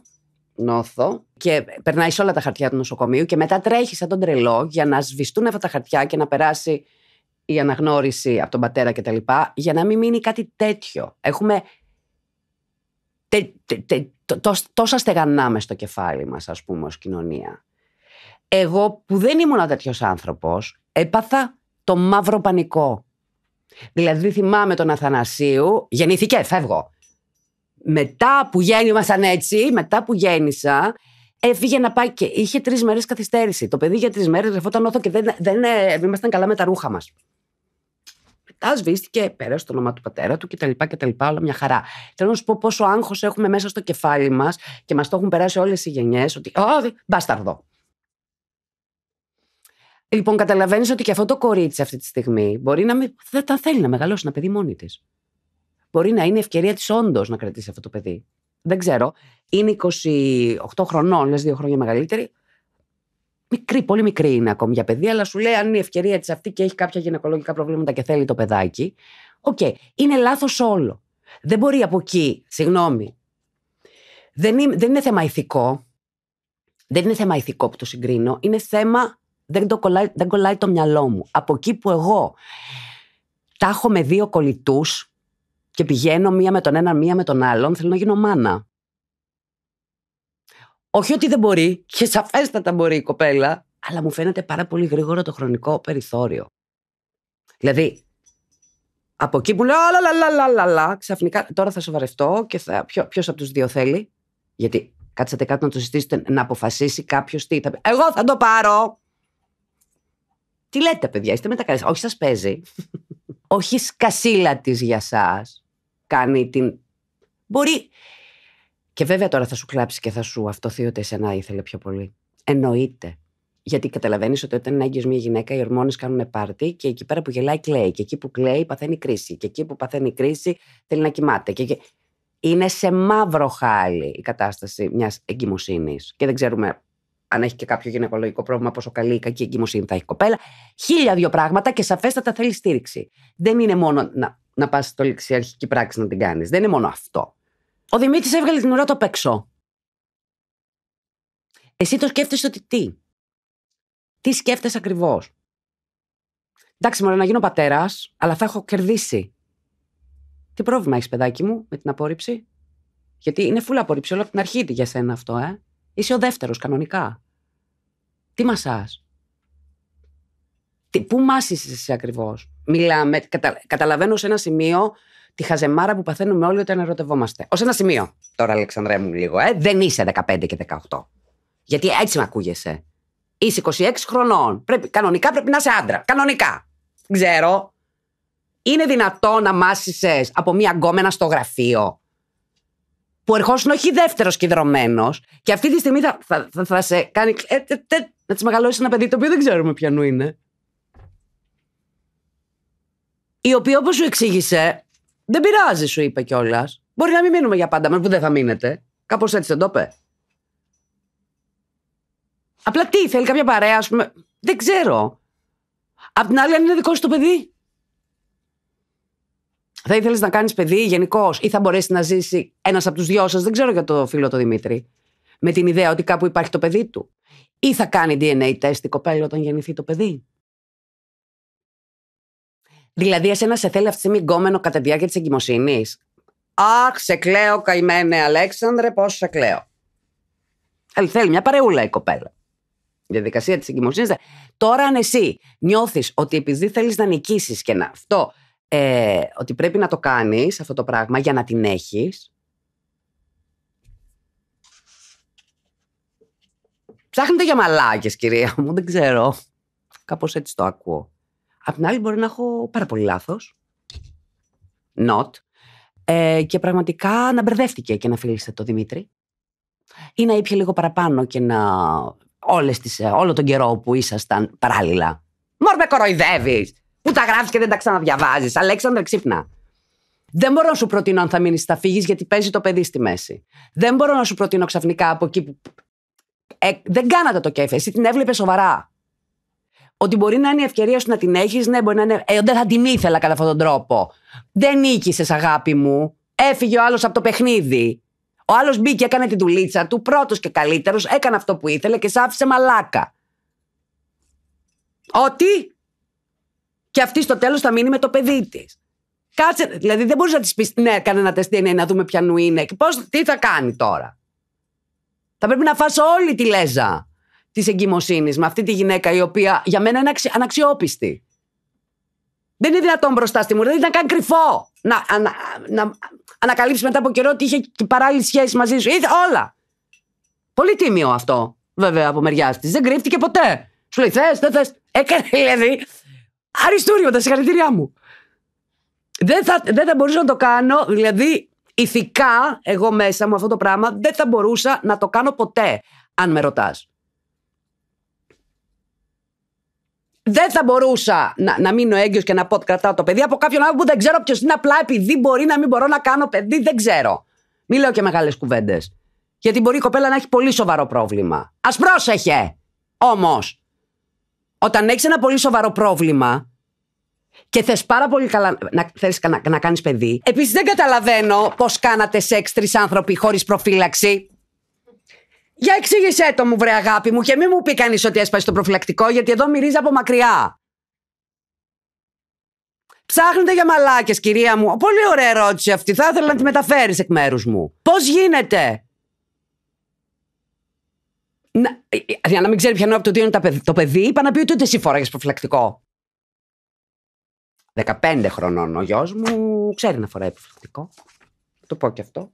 νόθω και περνάει όλα τα χαρτιά του νοσοκομείου και μετά τρέχει σαν τον τρελό για να σβηστούν αυτά τα χαρτιά και να περάσει η αναγνώριση από τον πατέρα κτλ. Για να μην μείνει κάτι τέτοιο. Έχουμε τόσα στεγανά μες στο κεφάλι μας, ας πούμε ως κοινωνία. Εγώ που δεν ήμουν τέτοιος άνθρωπος, έπαθα το μαύρο πανικό. Δηλαδή θυμάμαι τον Αθανασίου, γεννήθηκε, φεύγω. Μετά που γέννημασαν έτσι, μετά που γέννησα, έφυγε να πάει και είχε τρεις μέρες καθυστέρηση. Το παιδί για τρεις μέρες γραφόταν όθο και δεν, δεν ε, ήμασταν καλά με τα ρούχα μας. Μετά σβήστηκε, πέρασε το όνομά του πατέρα του κτλ. κτλ όλα μια χαρά. Θέλω να σου πω πόσο άγχος έχουμε μέσα στο κεφάλι μας και μας το έχουν περάσει όλες οι γενιές ότι. Ω, μπάσταρδο. Λοιπόν, καταλαβαίνεις ότι και αυτό το κορίτσι αυτή τη στιγμή μπορεί να μην. δεν τα θέλει να μεγαλώσει ένα παιδί μόνη της. Μπορεί να είναι ευκαιρία της όντως να κρατήσει αυτό το παιδί. Δεν ξέρω. Είναι 28 χρονών, λες δύο χρόνια μεγαλύτερη. Μικρή, πολύ μικρή είναι ακόμη για παιδί, αλλά σου λέει αν είναι η ευκαιρία της αυτή και έχει κάποια γυναικολογικά προβλήματα και θέλει το παιδάκι. Οκ. Okay. Είναι λάθος όλο. Δεν μπορεί από εκεί, συγγνώμη. Δεν είναι, δεν είναι θέμα ηθικό. Δεν είναι θέμα ηθικό που το συγκρίνω. Είναι θέμα δεν, το κολλάει, δεν το μυαλό μου. Από εκεί που εγώ τα έχω με δύο κολλητούς και πηγαίνω μία με τον έναν, μία με τον άλλον, θέλω να γίνω μάνα. Όχι ότι δεν μπορεί, και σαφέστατα μπορεί η κοπέλα, αλλά μου φαίνεται πάρα πολύ γρήγορο το χρονικό περιθώριο. Δηλαδή, από εκεί που λέω ξαφνικά τώρα θα σοβαρευτώ και θα, ποιο, ποιος από τους δύο θέλει, γιατί κάτσατε κάτω να το συζητήσετε, να αποφασίσει κάποιος τι θα πει. Εγώ θα το πάρω! Τι λέτε, παιδιά, είστε καλά. Όχι, σας παίζει. Όχι, σκασίλα της για εσά. Κάνει την. Μπορεί. Και βέβαια τώρα θα σου κλάψει και θα σου αυτοθεί ότι εσένα ήθελε πιο πολύ. Εννοείται. Γιατί καταλαβαίνεις ότι όταν έγκυος μια γυναίκα, οι ορμόνες κάνουν πάρτι και εκεί πέρα που γελάει κλαίει. Και εκεί που κλαίει παθαίνει κρίση. Και εκεί που παθαίνει κρίση θέλει να κοιμάται. Και... Είναι σε μαύρο χάλι η κατάσταση μιας εγκυμοσύνης. Και δεν ξέρουμε αν έχει και κάποιο γυναικολογικό πρόβλημα, πόσο καλή ή κακή εγκυμοσύνη θα έχει κοπέλα. Χίλια δύο πράγματα και σαφέστατα θέλει στήριξη. Δεν είναι μόνο να, να πας στο ληξιαρχική πράξη να την κάνεις. Δεν είναι μόνο αυτό. Ο Δημήτρης έβγαλε την ουρά το παίξω. Εσύ το σκέφτεσαι ότι τι. Τι σκέφτεσαι ακριβώς. Εντάξει, μπορεί να γίνω πατέρας, αλλά θα έχω κερδίσει. Τι πρόβλημα έχεις, παιδάκι μου, με την απόρριψη. Γιατί είναι φούλα απόρριψη όλο από την αρχή για σένα αυτό, ε. Είσαι ο δεύτερος, κανονικά. Τι μασάς. Τι, πού μάσησες εσύ ακριβώς. Μιλάμε, κατα, καταλαβαίνω σε ένα σημείο τη χαζεμάρα που παθαίνουμε καταλαβαινω σε ενα όταν ερωτευόμαστε. Ως ένα σημείο. Τώρα, Αλεξανδρέ μου, λίγο, ε. Δεν είσαι 15 και 18. Γιατί έτσι με ακούγεσαι. Είσαι 26 χρονών. Πρέπει, κανονικά πρέπει να είσαι άντρα. Κανονικά. Ξέρω. Είναι δυνατό να μάσεις από μία γκόμενα στο γραφείο που ερχόσουν όχι δεύτερος κυδρωμένο και αυτή τη στιγμή θα, θα, θα, σε κάνει. Ε, να τη μεγαλώσει ένα παιδί το οποίο δεν ξέρουμε ποιανού είναι. Η οποία όπως σου εξήγησε, δεν πειράζει, σου είπε κιόλας. Μπορεί να μην μείνουμε για πάντα, μα που δεν θα μείνετε. Κάπως έτσι δεν το είπε. Απλά τι, θέλει κάποια παρέα, ας πούμε. Δεν ξέρω. Απ' την άλλη, αν είναι δικό σου το παιδί. Θα ήθελες να κάνεις παιδί γενικώς ή θα μπορέσει να ζήσει ένας από τους δυο σας, δεν ξέρω για το φίλο το Δημήτρη. Με την ιδέα ότι κάπου υπάρχει το παιδί του ή θα κάνει DNA τεστ η κοπέλα όταν γεννηθεί το παιδί. Δηλαδή, εσένα σε θέλει αυτή τη στιγμή γκόμενο κατά τη διάρκεια της εγκυμοσύνης. Αχ, σε κλαίω, καημένε Αλέξανδρε, πόσο σε κλαίω. Αλλά θέλει μια παρεούλα η κοπέλα. Η διαδικασία της εγκυμοσύνης. Τώρα, αν εσύ νιώθεις ότι επειδή θέλεις να νικήσεις και να αυτό, ε, ότι πρέπει να το κάνεις αυτό το πράγμα για να την έχεις, Ψάχνετε για μαλάκες, κυρία μου, δεν ξέρω. Κάπως έτσι το ακούω. Απ' την άλλη, μπορεί να έχω πάρα πολύ λάθος. Not. Ε, και πραγματικά να μπερδεύτηκε και να φίλησε το Δημήτρη. Ή να ήπια λίγο παραπάνω και να. Όλες τις, ε, όλο τον καιρό που ήσασταν παράλληλα. Μόρ με κοροϊδεύεις! Που τα γράφεις και δεν τα ξαναδιαβάζεις. Αλέξανδρε, ξύπνα. Δεν μπορώ να σου προτείνω αν θα μείνεις, θα φύγεις, γιατί παίζει το παιδί στη μέση. Δεν μπορώ να σου προτείνω ξαφνικά από εκεί που ε, δεν κάνατε το κέφι. Εσύ την έβλεπες σοβαρά. Ότι μπορεί να είναι η ευκαιρία σου να την έχεις, ναι, μπορεί να είναι. Ε, δεν θα την ήθελα κατά αυτόν τον τρόπο. Δεν νίκησες, αγάπη μου. Έφυγε ο άλλος από το παιχνίδι. Ο άλλος μπήκε, έκανε την δουλίτσα του, πρώτος και καλύτερος, έκανε αυτό που ήθελε και σ' άφησε μαλάκα. Ότι. Και αυτή στο τέλος θα μείνει με το παιδί της. Κάτσε, δηλαδή δεν μπορείς να της πεις ναι, κάνε ένα τεστ να δούμε ποια νου είναι. Και πώς, τι θα κάνει τώρα. Θα πρέπει να φάσω όλη τη λέζα της εγκυμοσύνης με αυτή τη γυναίκα η οποία για μένα είναι αναξιόπιστη. Δεν είναι δυνατόν μπροστά στη μου, δεν ήταν καν κρυφό να, ανα, ανακαλύψει μετά από καιρό ότι είχε και παράλληλη σχέση μαζί σου. Ήθε όλα. Πολύ τίμιο αυτό, βέβαια, από μεριά της. Δεν κρύφτηκε ποτέ. Σου λέει, θες, δεν θες. Έκανε δηλαδή. Αριστούριο, τα συγχαρητήριά μου. δεν θα μπορούσα να το κάνω, δηλαδή ηθικά εγώ μέσα μου αυτό το πράγμα δεν θα μπορούσα να το κάνω ποτέ, αν με ρωτάς. Δεν θα μπορούσα να, να μείνω έγκυος και να πω ότι κρατάω το παιδί από κάποιον άνθρωπο που δεν ξέρω ποιος είναι. Απλά επειδή μπορεί να μην μπορώ να κάνω παιδί, δεν ξέρω. Μην λέω και μεγάλες κουβέντες. Γιατί μπορεί η κοπέλα να έχει πολύ σοβαρό πρόβλημα. Ας πρόσεχε! Όμως, όταν έχεις ένα πολύ σοβαρό πρόβλημα, και θες πάρα πολύ καλά να, θες να, να κάνεις παιδί. Επίσης, δεν καταλαβαίνω πώς κάνατε σεξ τρεις άνθρωποι χωρίς προφύλαξη. Για εξήγησέ το μου, βρε αγάπη μου, και μην μου πει κανείς ότι έσπασε το προφυλακτικό, γιατί εδώ μυρίζει από μακριά. Ψάχνετε για μαλάκες κυρία μου. Πολύ ωραία ερώτηση αυτή. Θα ήθελα να τη μεταφέρεις εκ μέρους μου. Πώς γίνεται. Να, ε, ε, για να μην ξέρει ποιανό από το τι είναι το παιδί, είπα να πει ότι ούτε εσύ φοράγε προφυλακτικό. 15 χρονών ο γιος μου ξέρει να φοράει επιφυλακτικό. Το πω και αυτό.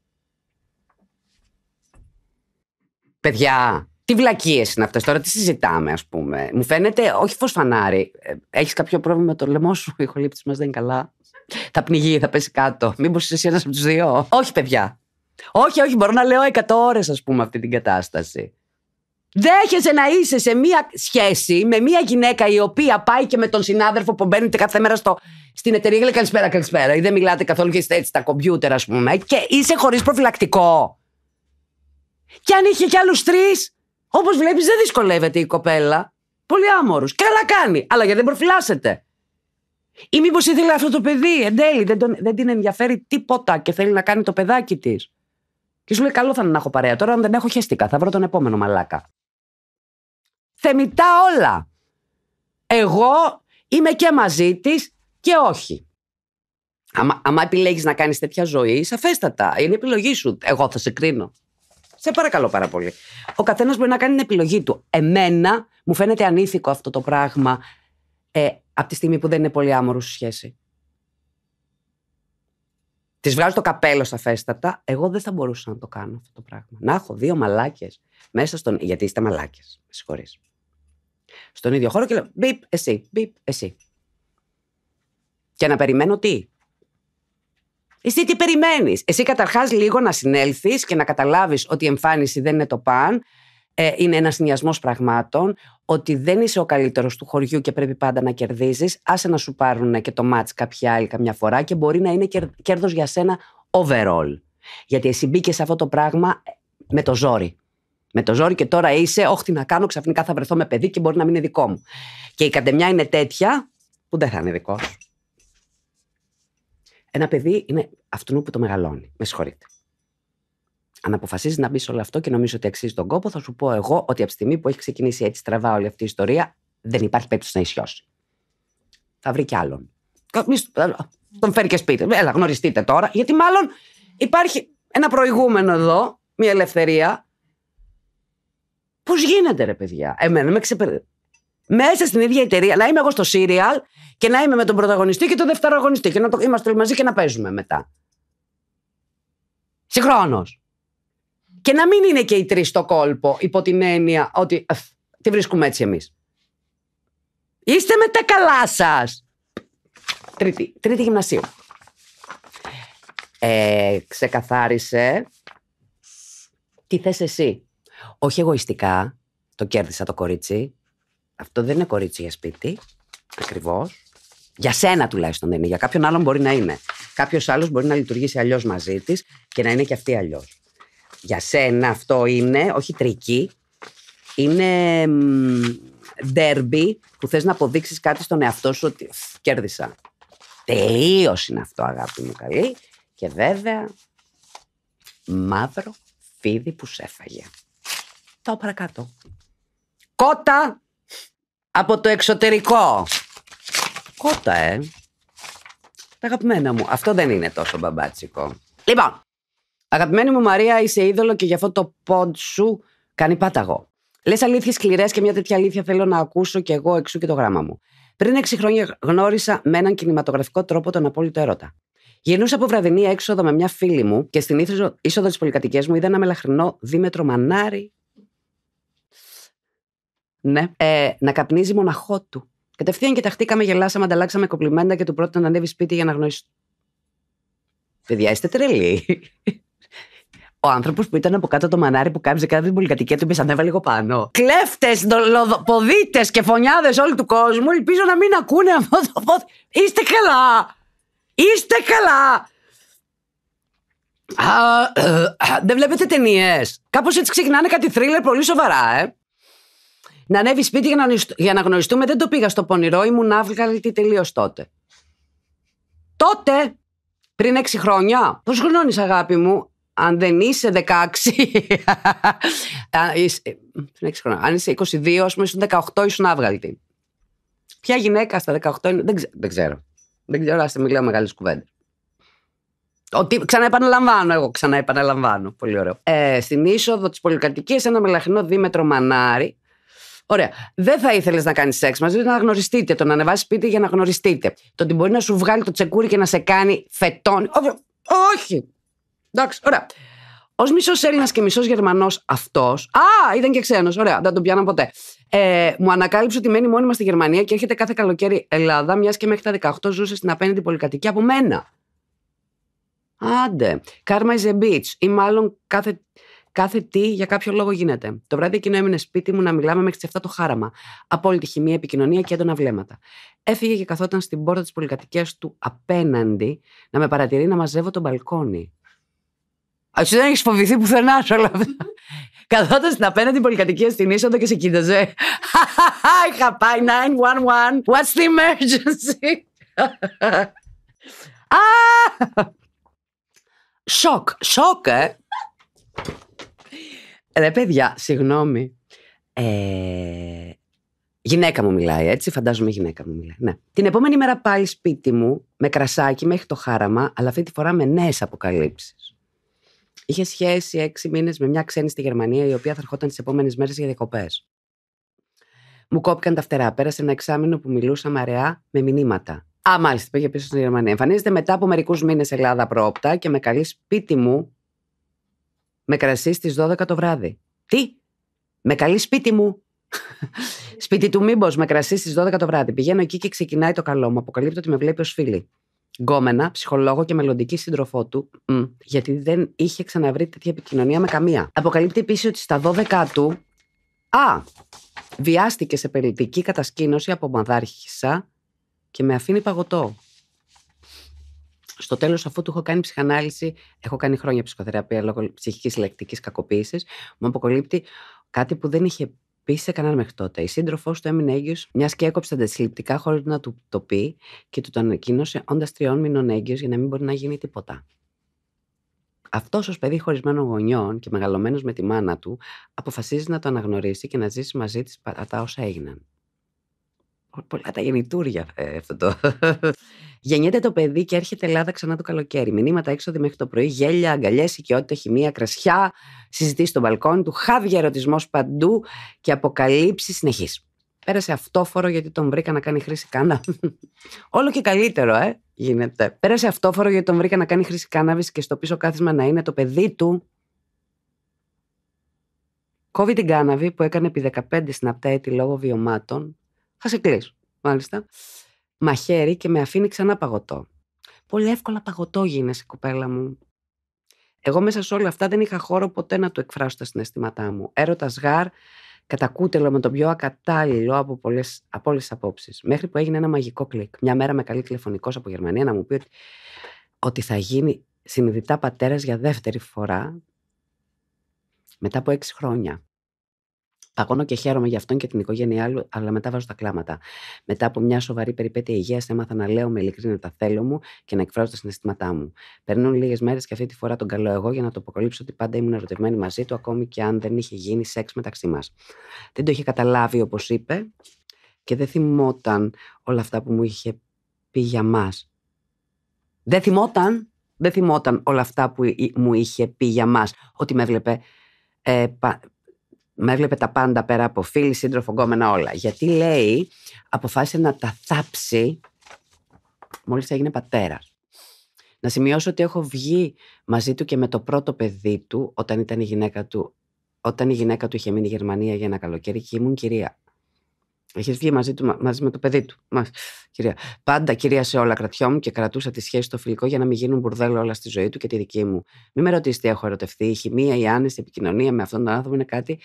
Παιδιά, τι βλακίες είναι αυτές τώρα, τι συζητάμε, ας πούμε. Μου φαίνεται, όχι φως φανάρι. Ε, Έχεις κάποιο πρόβλημα με το λαιμό σου, η χολύπτη μας δεν είναι καλά. Θα πνιγεί, θα πέσει κάτω. Μήπως είσαι εσύ ένας από τους δύο. Όχι, παιδιά. Όχι, όχι, μπορώ να λέω 100 ώρες, ας πούμε, αυτή την κατάσταση. Δέχεσαι να είσαι σε μία σχέση με μία γυναίκα η οποία πάει και με τον συνάδελφο που μπαίνετε κάθε μέρα στο, στην εταιρεία και λέει Καλησπέρα, καλησπέρα. Ή δεν μιλάτε καθόλου και είστε έτσι τα κομπιούτερ, ας πούμε. Και είσαι χωρίς προφυλακτικό. Και αν είχε κι άλλους τρεις, όπως βλέπεις, δεν δυσκολεύεται η κοπέλα. Πολύ άμορους. Καλά κάνει, αλλά γιατί δεν προφυλάσσεται. Ή μήπως ήθελε αυτό το παιδί, εν τέλει, δεν, τον, δεν την ενδιαφέρει τίποτα και θέλει να κάνει το παιδάκι της. Και σου λέει: Καλό θα είναι να έχω παρέα. Τώρα, αν δεν έχω, χαίστηκα. Θα βρω τον επόμενο μαλάκα θεμητά όλα. Εγώ είμαι και μαζί της και όχι. Αν άμα να κάνεις τέτοια ζωή, σαφέστατα, είναι η επιλογή σου. Εγώ θα σε κρίνω. Σε παρακαλώ πάρα πολύ. Ο καθένας μπορεί να κάνει την επιλογή του. Εμένα μου φαίνεται ανήθικο αυτό το πράγμα ε, από τη στιγμή που δεν είναι πολύ σε σχέση. Της βγάζω το καπέλο σαφέστατα. Εγώ δεν θα μπορούσα να το κάνω αυτό το πράγμα. Να έχω δύο μαλάκες μέσα στον. Γιατί είστε μαλάκες, με στον ίδιο χώρο και λέω μπιπ εσύ, μπιπ εσύ. Και να περιμένω τι. Εσύ τι περιμένεις. Εσύ καταρχάς λίγο να συνέλθεις και να καταλάβεις ότι η εμφάνιση δεν είναι το παν. Ε, είναι ένας συνδυασμό πραγμάτων. Ότι δεν είσαι ο καλύτερος του χωριού και πρέπει πάντα να κερδίζεις. Άσε να σου πάρουν και το μάτ κάποια άλλη καμιά φορά και μπορεί να είναι κέρδος για σένα overall. Γιατί εσύ μπήκες σε αυτό το πράγμα με το ζόρι με το ζόρι και τώρα είσαι, όχι να κάνω, ξαφνικά θα βρεθώ με παιδί και μπορεί να μην είναι δικό μου. Και η κατεμιά είναι τέτοια που δεν θα είναι δικό Ένα παιδί είναι αυτού που το μεγαλώνει. Με συγχωρείτε. Αν αποφασίζεις να μπεις σε όλο αυτό και νομίζω ότι αξίζει τον κόπο, θα σου πω εγώ ότι από τη στιγμή που έχει ξεκινήσει έτσι στραβά όλη αυτή η ιστορία, δεν υπάρχει περίπτωση να ισιώσει. Θα βρει κι άλλον. Τον φέρει και σπίτι. Έλα, γνωριστείτε τώρα, γιατί μάλλον υπάρχει ένα προηγούμενο εδώ, μια ελευθερία Πώς γίνεται, ρε παιδιά. Εμένα με ξεπερδεύει. Μέσα στην ίδια εταιρεία, να είμαι εγώ στο σύριαλ και να είμαι με τον πρωταγωνιστή και τον αγωνιστή και να το, είμαστε μαζί και να παίζουμε μετά. Συγχρόνως. Και να μην είναι και οι τρεις στο κόλπο υπό την έννοια ότι αφ, τη βρίσκουμε έτσι εμείς. Είστε με τα καλά σας. Τρίτη, τρίτη γυμνασίου. Ε, ξεκαθάρισε τι θες εσύ όχι εγωιστικά, το κέρδισα το κορίτσι. Αυτό δεν είναι κορίτσι για σπίτι. Ακριβώς. Για σένα τουλάχιστον δεν είναι. Για κάποιον άλλον μπορεί να είναι. Κάποιος άλλος μπορεί να λειτουργήσει αλλιώς μαζί της και να είναι και αυτή αλλιώς. Για σένα αυτό είναι, όχι τρική, είναι ντέρμπι που θες να αποδείξεις κάτι στον εαυτό σου ότι κέρδισα. Τελείως είναι αυτό αγάπη μου καλή και βέβαια μαύρο φίδι που σέφαγε. Πάω παρακάτω. Κότα από το εξωτερικό. Κότα, ε. Τα αγαπημένα μου. Αυτό δεν είναι τόσο μπαμπάτσικο. Λοιπόν, αγαπημένη μου Μαρία, είσαι είδωλο και γι' αυτό το πόντ σου κάνει πάταγο. Λες αλήθειες σκληρές και μια τέτοια αλήθεια θέλω να ακούσω κι εγώ εξού και το γράμμα μου. Πριν έξι χρόνια γνώρισα με έναν κινηματογραφικό τρόπο τον απόλυτο έρωτα. Γυρνούσα από βραδινή έξοδο με μια φίλη μου και στην είσοδο της πολυκατοικίας μου είδα ένα μελαχρινό δίμετρο μανάρι ναι. Ε, να καπνίζει μοναχό του. Κατευθείαν κοιταχτήκαμε, γελάσαμε, ανταλλάξαμε κοπλιμέντα και του πρώτου να ανέβει σπίτι για να γνωρίσει. Παιδιά, είστε τρελοί. Ο άνθρωπος που ήταν από κάτω το μανάρι που κάμψε κάτω την πολυκατοικία του είπε: Ανέβα λίγο πάνω. Κλέφτες, ποδίτες και φωνιάδες όλου του κόσμου, ελπίζω να μην ακούνε αυτό το Είστε καλά! Είστε καλά! Ε, ε, δεν βλέπετε ταινίες. Κάπως έτσι ξεκινάνε κάτι θρύλε πολύ σοβαρά, ε να ανέβει σπίτι για να, για να γνωριστούμε. Δεν το πήγα στο πονηρό, ήμουν τι τελείω τότε. Τότε, πριν 6 χρόνια, πώς γνώνεις αγάπη μου, αν δεν είσαι 16. Ε, αν είσαι 22, ας πούμε, ήσουν 18, ήσουν άβγαλτη. Ποια γυναίκα στα 18 είναι. Δεν, ξε, δεν ξέρω. Δεν ξέρω, άστε, μην μεγάλε κουβέντε. Ότι ξαναεπαναλαμβάνω, εγώ ξαναεπαναλαμβάνω. Πολύ ωραίο. Ε, στην είσοδο της πολυκατοικίας, ένα μελαχρινό δίμετρο μανάρι, Ωραία. Δεν θα ήθελες να κάνεις σεξ μαζί, να γνωριστείτε, το να ανεβάσεις σπίτι για να γνωριστείτε. Το ότι μπορεί να σου βγάλει το τσεκούρι και να σε κάνει φετόν. Όχι. Όχι. Εντάξει, ωραία. Ως μισός Έλληνας και μισός Γερμανός αυτός. Α, ήταν και ξένος. Ωραία, δεν τον πιάνω ποτέ. Ε, μου ανακάλυψε ότι μένει μόνιμα στη Γερμανία και έρχεται κάθε καλοκαίρι Ελλάδα, μιας και μέχρι τα 18 ζούσε στην απέναντι πολυκατοικία από μένα. Άντε. Karma is a Ή μάλλον κάθε κάθε τι για κάποιο λόγο γίνεται. Το βράδυ εκείνο έμεινε σπίτι μου να μιλάμε μέχρι τις 7 το χάραμα. Απόλυτη χημία, επικοινωνία και έντονα βλέμματα. Έφυγε και καθόταν στην πόρτα της πολυκατοικίας του απέναντι να με παρατηρεί να μαζεύω τον μπαλκόνι. Α, δεν έχεις φοβηθεί πουθενά όλα αυτά. Καθόταν στην απέναντι πολυκατοικία στην είσοδο και σε κοίταζε. Είχα πάει 911. What's the emergency? Σοκ, σοκ, ε. Ρε παιδιά, συγγνώμη. Ε, γυναίκα μου μιλάει, έτσι. Φαντάζομαι γυναίκα μου μιλάει. Ναι. Την επόμενη μέρα πάλι σπίτι μου, με κρασάκι μέχρι το χάραμα, αλλά αυτή τη φορά με νέες αποκαλύψεις. Είχε σχέση έξι μήνες με μια ξένη στη Γερμανία, η οποία θα ερχόταν τι επόμενες μέρες για διακοπές. Μου κόπηκαν τα φτερά. Πέρασε ένα εξάμεινο που μιλούσα αραιά με μηνύματα. Α, μάλιστα, πήγε πίσω στην Γερμανία. Εμφανίζεται μετά από μερικούς μήνες Ελλάδα πρόοπτα και με καλεί σπίτι μου με κρασί στις 12 το βράδυ. Τι? Με καλή σπίτι μου. σπίτι του μήπω με κρασί στις 12 το βράδυ. Πηγαίνω εκεί και ξεκινάει το καλό μου. Αποκαλύπτω ότι με βλέπει ως φίλη. Γκόμενα, ψυχολόγο και μελλοντική σύντροφό του, μ, γιατί δεν είχε ξαναβρει τέτοια επικοινωνία με καμία. Αποκαλύπτει επίσης ότι στα 12 του. Α! Βιάστηκε σε περιπτική κατασκήνωση από μαδάρχησα και με αφήνει παγωτό στο τέλος, αφού του έχω κάνει ψυχανάλυση, έχω κάνει χρόνια ψυχοθεραπεία λόγω ψυχικής λεκτικής κακοποίησης, μου αποκαλύπτει κάτι που δεν είχε πει σε κανέναν μέχρι τότε. Η σύντροφός του έμεινε έγκυος, μιας και έκοψε τα αντισυλληπτικά χωρίς να του το πει και του το ανακοίνωσε, όντας τριών μηνών έγκυος, για να μην μπορεί να γίνει τίποτα. Αυτός ως παιδί χωρισμένων γονιών και μεγαλωμένος με τη μάνα του, αποφασίζει να το αναγνωρίσει και να ζήσει μαζί της τα όσα έγιναν. Πολλά τα γεννητούρια ε, αυτό το. Γεννιέται το παιδί και έρχεται Ελλάδα ξανά το καλοκαίρι. Μηνύματα έξοδη μέχρι το πρωί, γέλια, αγκαλιές, οικειότητα, χημεία, κρασιά, συζητήσεις στο μπαλκόνι του, χάβια ερωτισμός παντού και αποκαλύψεις συνεχής. Πέρασε αυτόφορο γιατί τον βρήκα να κάνει χρήση κάνα. Όλο και καλύτερο, ε, γίνεται. Πέρασε αυτόφορο γιατί τον βρήκα να κάνει χρήση κάναβης και στο πίσω κάθισμα να είναι το παιδί του Κόβει την κάναβη που έκανε επί 15 συναπτά έτη λόγω βιωμάτων. Θα σε κλείσω, μάλιστα μαχαίρι και με αφήνει ξανά παγωτό. Πολύ εύκολα παγωτό γίνεσαι, κοπέλα μου. Εγώ μέσα σε όλα αυτά δεν είχα χώρο ποτέ να του εκφράσω τα συναισθήματά μου. Έρωτας γάρ, κατακούτελο με τον πιο ακατάλληλο από, πολλές, όλες τις απόψεις. Μέχρι που έγινε ένα μαγικό κλικ. Μια μέρα με καλή τηλεφωνικός από Γερμανία να μου πει ότι, ότι θα γίνει συνειδητά πατέρας για δεύτερη φορά μετά από έξι χρόνια. Παγώνω και χαίρομαι για αυτόν και την οικογένειά του, αλλά μετά βάζω τα κλάματα. Μετά από μια σοβαρή περιπέτεια υγείας, έμαθα να λέω με ειλικρίνεια τα θέλω μου και να εκφράζω τα συναισθήματά μου. Περνούν λίγες μέρες και αυτή τη φορά τον καλώ εγώ για να το αποκαλύψω ότι πάντα ήμουν ερωτευμένη μαζί του, ακόμη και αν δεν είχε γίνει σεξ μεταξύ μας. Δεν το είχε καταλάβει όπως είπε και δεν θυμόταν όλα αυτά που μου είχε πει για μας. Δεν θυμόταν, δεν θυμόταν όλα αυτά που μου είχε πει για μας. Ότι με έβλεπε ε, με έβλεπε τα πάντα πέρα από φίλη, σύντροφο, γκόμενα όλα. Γιατί λέει, αποφάσισε να τα θάψει μόλις έγινε πατέρας. Να σημειώσω ότι έχω βγει μαζί του και με το πρώτο παιδί του όταν ήταν η γυναίκα του. Όταν η γυναίκα του είχε μείνει Γερμανία για ένα καλοκαίρι και ήμουν κυρία. Έχεις βγει μαζί, του, μαζί με το παιδί του. Μα, κυρία. Πάντα κυρία σε όλα μου και κρατούσα τη σχέση στο φιλικό για να μην γίνουν μπουρδέλο όλα στη ζωή του και τη δική μου. Μην με ρωτήσετε, έχω ερωτευτεί. Η χημεία, η άνεση, η επικοινωνία με αυτόν τον άνθρωπο είναι κάτι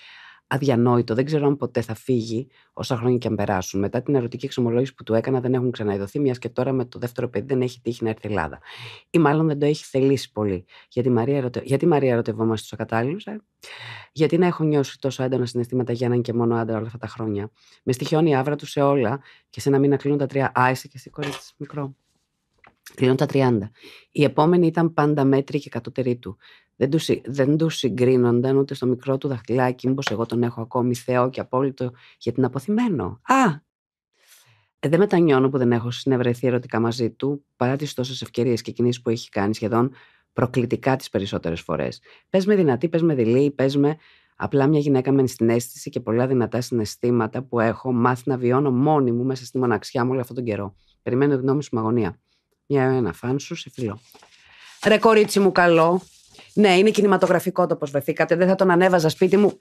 αδιανόητο. Δεν ξέρω αν ποτέ θα φύγει όσα χρόνια και αν περάσουν. Μετά την ερωτική εξομολόγηση που του έκανα, δεν έχουν ξαναειδωθεί, μιας και τώρα με το δεύτερο παιδί δεν έχει τύχει να έρθει η Ελλάδα. Ή μάλλον δεν το έχει θελήσει πολύ. Γιατί Μαρία, ερωτε... Γιατί Μαρία ερωτευόμαστε του ακατάλληλους, ε? Γιατί να έχω νιώσει τόσο έντονα συναισθήματα για έναν και μόνο άντρα όλα αυτά τα χρόνια. Με στοιχειώνει η άβρα του σε όλα και σε ένα μήνα κλείνουν τα τρία. Α, και εσύ κορίτσι, μικρό. Κλείνω τα 30. Η επόμενη ήταν πάντα μέτρη και κατώτερη του. Δεν τους, δεν τους συγκρίνονταν ούτε στο μικρό του δαχτυλάκι. Μήπως εγώ τον έχω ακόμη θεό και απόλυτο για την αποθυμένο. Α! Ε Δεν μετανιώνω που δεν έχω συνευρεθεί ερωτικά μαζί του, παρά τις τόσες ευκαιρίες και κινήσεις που έχει κάνει σχεδόν προκλητικά τις περισσότερες φορές. Πες με δυνατή, πες με δειλή, πες με. Απλά μια γυναίκα με συνέστηση και πολλά δυνατά συναισθήματα που έχω μάθει να βιώνω μόνη μου μέσα στη μοναξιά μου όλο αυτόν τον καιρό. Περιμένω γνώμη σου με Μια ένα φαν σου, σε φιλό. Ρε κορίτσι μου καλό, ναι, είναι κινηματογραφικό το πώς βρεθήκατε. Δεν θα τον ανέβαζα σπίτι μου.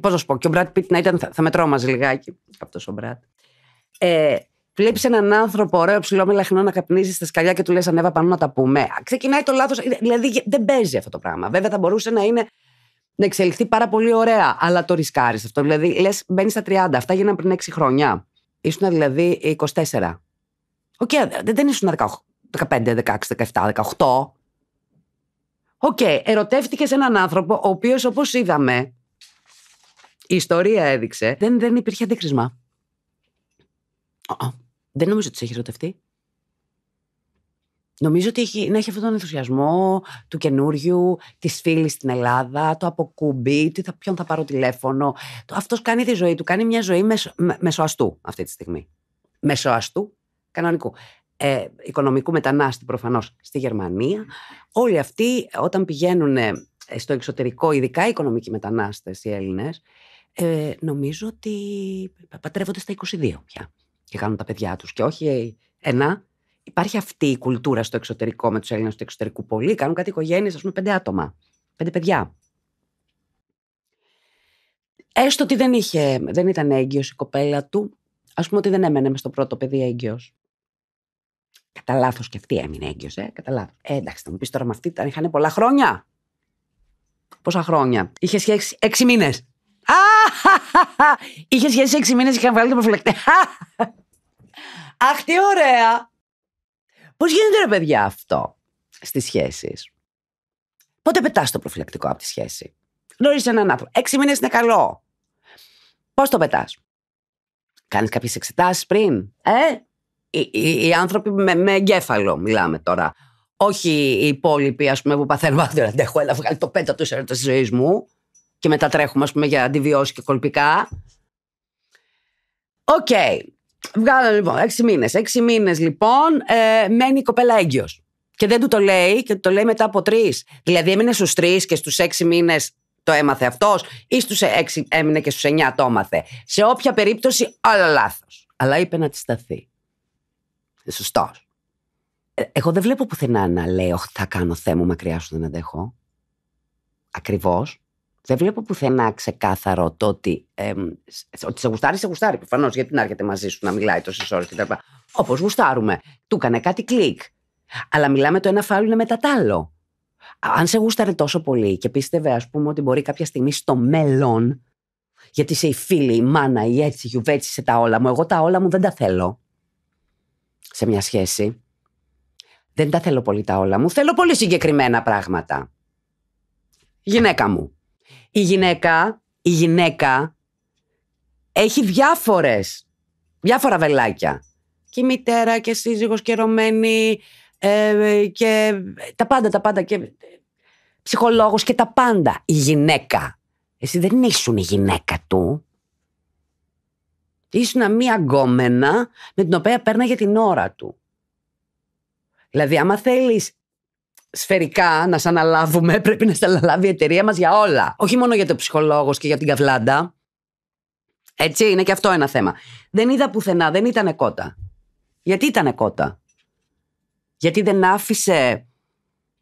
Πώ να σου πω, και ο Μπράτ Πίτ να ήταν, θα, με τρόμαζε λιγάκι. Αυτός ο Μπράτ. Ε, Βλέπεις έναν άνθρωπο ωραίο, ψηλό, λαχνό να καπνίζεις στα σκαλιά και του λες ανέβα πάνω να τα πούμε. Ξεκινάει το λάθος. Ε, δηλαδή δεν παίζει αυτό το πράγμα. Βέβαια θα μπορούσε να είναι. Να εξελιχθεί πάρα πολύ ωραία, αλλά το ρισκάρεις αυτό. Δηλαδή, λες, μπαίνεις στα 30. Αυτά γίνανε πριν 6 χρόνια. Ήσουν δηλαδή 24. Οκ, okay, δεν ήσουν 15, 16, 17, 18. Οκ, okay, ερωτεύτηκες σε έναν άνθρωπο, ο οποίος όπως είδαμε, η ιστορία έδειξε, δεν, δεν υπήρχε αντίκρισμα. Δεν νομίζω ότι σε έχει ερωτευτεί. Νομίζω ότι έχει, να έχει αυτόν τον ενθουσιασμό του καινούριου, της φίλης στην Ελλάδα, το αποκούμπι, τι θα, ποιον θα πάρω τηλέφωνο. Αυτός κάνει τη ζωή του. Κάνει μια ζωή μεσοαστού αυτή τη στιγμή. Μεσοαστού κανονικού ε, οικονομικού μετανάστη προφανώς στη Γερμανία. Όλοι αυτοί όταν πηγαίνουν ε, στο εξωτερικό, ειδικά οι οικονομικοί μετανάστες οι Έλληνες, ε, νομίζω ότι πατρεύονται στα 22 πια και κάνουν τα παιδιά τους και όχι ένα. Υπάρχει αυτή η κουλτούρα στο εξωτερικό με τους Έλληνες του εξωτερικού πολύ. Κάνουν κάτι οικογένειες, ας πούμε πέντε άτομα, πέντε παιδιά. Έστω ότι δεν, είχε, δεν ήταν έγκυος η κοπέλα του, ας πούμε ότι δεν έμενε μες στο πρώτο παιδί έγκυος. Κατά λάθος και αυτή έμεινε έγκυος, ε, κατά λάθος. Ε, εντάξει, θα μου πεις τώρα με αυτή τα είχαν πολλά χρόνια. Πόσα χρόνια. Είχε σχέση έξι μήνες. Είχε σχέση έξι μήνες και είχαν βγάλει το προφυλακτή. Αχ, τι ωραία! Πώς γίνεται ρε παιδιά αυτό στις σχέσεις. Πότε πετάς το προφυλακτικό από τη σχέση. Γνωρίζεις έναν άνθρωπο. Έξι μήνες είναι καλό. Πώς το πετάς. Κάνεις κάποιες εξετάσεις πριν. Ε, οι, οι άνθρωποι με, με εγκέφαλο μιλάμε τώρα. Όχι οι υπόλοιποι, ας πούμε, που παθαίνουν πάντα δεν αντέχω, έλα βγάλει το πέτα του έρωτα της ζωής μου και μετά τρέχουμε, ας πούμε, για αντιβιώσεις και κολπικά. Οκ. Okay. Βγάλω λοιπόν έξι μήνες. Έξι μήνες λοιπόν ε, μένει η κοπέλα έγκυος. Και δεν του το λέει και το λέει μετά από τρεις. Δηλαδή έμεινε στους τρεις και στους έξι μήνες το έμαθε αυτός, ή στους ε, έξι έμεινε και στους εννιά το έμαθε. Σε όποια περίπτωση, όλα λάθος. Αλλά είπε να της σταθεί. Σωστός. Ε, εγώ δεν βλέπω πουθενά να λέω θα κάνω θέμα μακριά σου δεν αντέχω. Ακριβώς. Δεν βλέπω πουθενά ξεκάθαρο το ότι. Ε, ότι σε γουστάρει, σε γουστάρει. Προφανώς γιατί να έρχεται μαζί σου να μιλάει τόσες ώρες κτλ. Όπως γουστάρουμε. Του έκανε κάτι κλικ. Αλλά μιλάμε το ένα φάουλ μετά τ' άλλο. Αν σε γούσταρε τόσο πολύ και πίστευε, ας πούμε, ότι μπορεί κάποια στιγμή στο μέλλον. Γιατί είσαι η φίλη, η μάνα, η έτσι, η γιουβέτσι, σε τα όλα μου. Εγώ τα όλα μου δεν τα θέλω σε μια σχέση, δεν τα θέλω πολύ τα όλα μου. Θέλω πολύ συγκεκριμένα πράγματα. Γυναίκα μου. Η γυναίκα, η γυναίκα έχει διάφορες, διάφορα βελάκια. Και η μητέρα και σύζυγος και ρωμένη ε, και τα πάντα, τα πάντα και ψυχολόγος και τα πάντα. Η γυναίκα. Εσύ δεν ήσουν η γυναίκα του ήσουν μία γκόμενα με την οποία παίρναγε την ώρα του. Δηλαδή, άμα θέλεις σφαιρικά να σε αναλάβουμε, πρέπει να σε αναλάβει η εταιρεία μας για όλα. Όχι μόνο για το ψυχολόγος και για την καβλάντα. Έτσι, είναι και αυτό ένα θέμα. Δεν είδα πουθενά, δεν ήταν κότα. Γιατί ήταν κότα. Γιατί δεν άφησε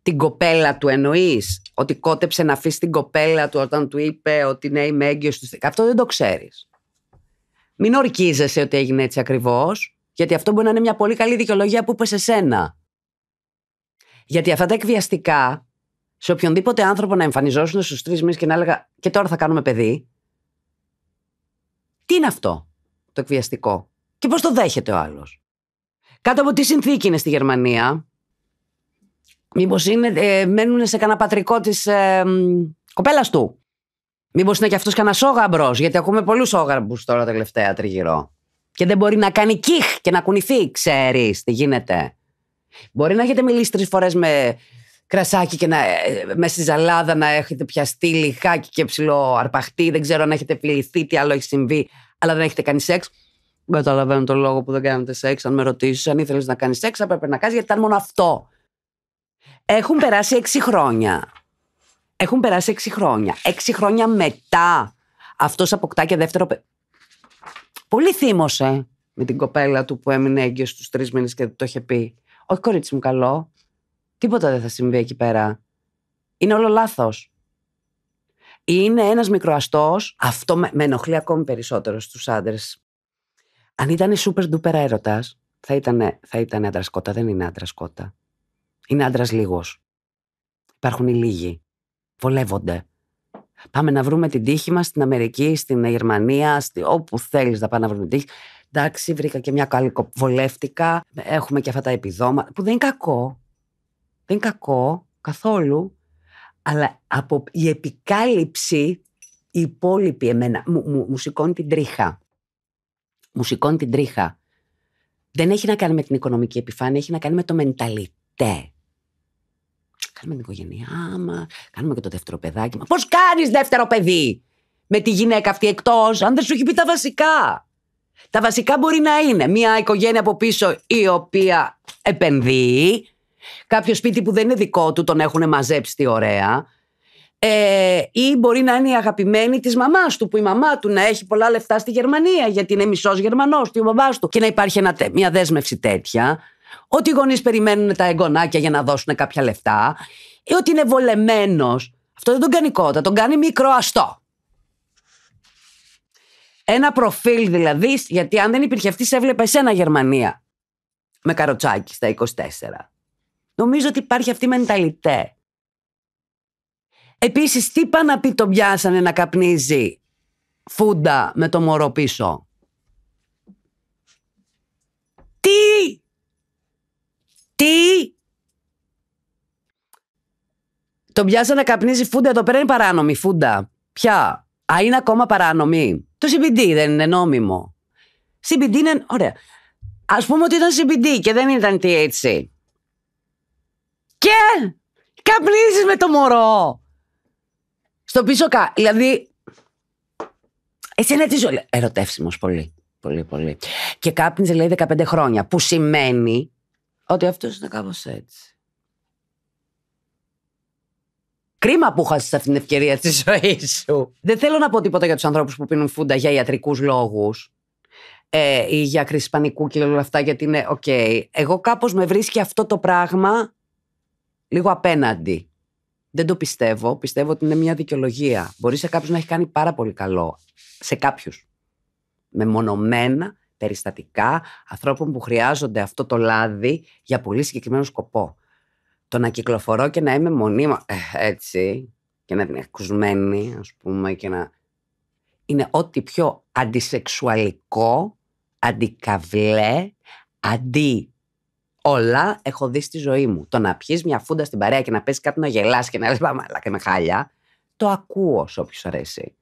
την κοπέλα του, εννοείς ότι κότεψε να αφήσει την κοπέλα του όταν του είπε ότι ναι, είμαι έγκυος του. Αυτό δεν το ξέρεις. Μην ορκίζεσαι ότι έγινε έτσι ακριβώς, γιατί αυτό μπορεί να είναι μια πολύ καλή δικαιολογία που είπες σε σένα. Γιατί αυτά τα εκβιαστικά, σε οποιονδήποτε άνθρωπο να εμφανιζόσουν στους τρεις μήνες και να έλεγα Και τώρα θα κάνουμε παιδί. Τι είναι αυτό το εκβιαστικό και πώς το δέχεται ο άλλος. Κάτω από τι συνθήκη είναι στη Γερμανία. Μήπως ε, μένουν σε κανένα πατρικό της ε, κοπέλας του. Μήπως είναι και αυτός κανένα όγαμπρο, γιατί ακούμε πολλούς όγαμπου τώρα τελευταία τριγυρό. Και δεν μπορεί να κάνει κιχ και να κουνηθεί, ξέρεις τι γίνεται. Μπορεί να έχετε μιλήσει τρεις φορές με κρασάκι και να, με ε, στη ζαλάδα να έχετε πιαστεί λιχάκι και ψηλό αρπαχτή. Δεν ξέρω αν έχετε πληθεί, τι άλλο έχει συμβεί, αλλά δεν έχετε κάνει σεξ. Δεν καταλαβαίνω τον λόγο που δεν κάνετε σεξ. Αν με ρωτήσεις, αν ήθελες να κάνεις σεξ, θα έπρεπε να κάνεις γιατί ήταν μόνο αυτό. Έχουν περάσει έξι χρόνια. Έχουν περάσει έξι χρόνια. Έξι χρόνια μετά αυτός αποκτά και δεύτερο. Πολύ θύμωσε με την κοπέλα του που έμεινε έγκυος του τρεις μήνες και το είχε πει. Όχι, κορίτσι μου, καλό. Τίποτα δεν θα συμβεί εκεί πέρα. Είναι όλο λάθος. Είναι ένας μικροαστός. Αυτό με, ενοχλεί ακόμη περισσότερο στους άντρες. Αν ήταν super duper έρωτας, θα ήταν, θα ήταν άντρα κότα. Δεν είναι άντρα κότα. Είναι άντρας λίγος. Υπάρχουν οι λίγοι βολεύονται. Πάμε να βρούμε την τύχη μας στην Αμερική, στην Γερμανία, στη... όπου θέλεις να πάμε να βρούμε την τύχη. Εντάξει, βρήκα και μια καλή βολεύτηκα. Έχουμε και αυτά τα επιδόματα. Που δεν είναι κακό. Δεν είναι κακό καθόλου. Αλλά από η επικάλυψη, η υπόλοιπη εμένα, μου, μου σηκώνει την τρίχα. Μου σηκώνει την τρίχα. Δεν έχει να κάνει με την οικονομική επιφάνεια, έχει να κάνει με το μενταλιτέ. Κάνουμε την οικογένειά μας, κάνουμε και το δεύτερο παιδάκι μας. Πώς κάνεις δεύτερο παιδί με τη γυναίκα αυτή εκτός, αν δεν σου έχει πει τα βασικά. Τα βασικά μπορεί να είναι μια οικογένεια από πίσω η οποία επενδύει, κάποιο σπίτι που δεν είναι δικό του, τον έχουν μαζέψει τη ωραία. Ε, ή μπορεί να είναι η αγαπημένη της μαμάς του, που η μαμά του να έχει πολλά λεφτά στη Γερμανία, γιατί είναι μισός Γερμανός, μαμάς του, και να υπάρχει ένα, μια δέσμευση τέτοια ότι οι γονείς περιμένουν τα εγγονάκια για να δώσουν κάποια λεφτά, ή ότι είναι βολεμένος. Αυτό δεν τον κάνει κότα, τον κάνει μικρό αστό. Ένα προφίλ δηλαδή, γιατί αν δεν υπήρχε αυτής, σε έβλεπε εσένα Γερμανία με καροτσάκι στα 24. Νομίζω ότι υπάρχει αυτή η μενταλιτέ. Επίσης, τι πάνε να πει τον πιάσανε να καπνίζει φούντα με το μωρό πίσω. Τι! Το πιάσα να καπνίζει φούντα, εδώ πέρα είναι παράνομη φούντα. Ποια? Α, είναι ακόμα παράνομη. Το CBD δεν είναι νόμιμο. CBD είναι. Ωραία. Ας πούμε ότι ήταν CBD και δεν ήταν THC. Και καπνίζεις με το μωρό. Στο πίσω κα. Δηλαδή. Εσένα τι ζωή. Ερωτεύσιμος πολύ. Πολύ, πολύ. Και κάπνιζε λέει 15 χρόνια. Που σημαίνει ότι αυτός είναι κάπως έτσι. Κρίμα που χάσεις αυτή την ευκαιρία τη ζωή σου. Δεν θέλω να πω τίποτα για τους ανθρώπους που πίνουν φούντα για ιατρικούς λόγους ε, ή για κρίση πανικού και όλα αυτά, γιατί είναι οκ. Εγώ κάπως με βρίσκει αυτό το πράγμα λίγο απέναντι. Δεν το πιστεύω. Πιστεύω ότι είναι μια δικαιολογία. Μπορεί σε κάποιους να έχει κάνει πάρα πολύ καλό. Σε κάποιους. Μεμονωμένα περιστατικά ανθρώπων που χρειάζονται αυτό το λάδι για πολύ συγκεκριμένο σκοπό. Το να κυκλοφορώ και να είμαι μονίμα ε, έτσι και να είμαι κουσμένη, ας πούμε και να... Είναι ό,τι πιο αντισεξουαλικό, αντικαβλέ, αντί όλα έχω δει στη ζωή μου. Το να πιεις μια φούντα στην παρέα και να πέσει κάτι να γελάς και να λες μαλάκα και με χάλια, το ακούω σε όποιο αρέσει.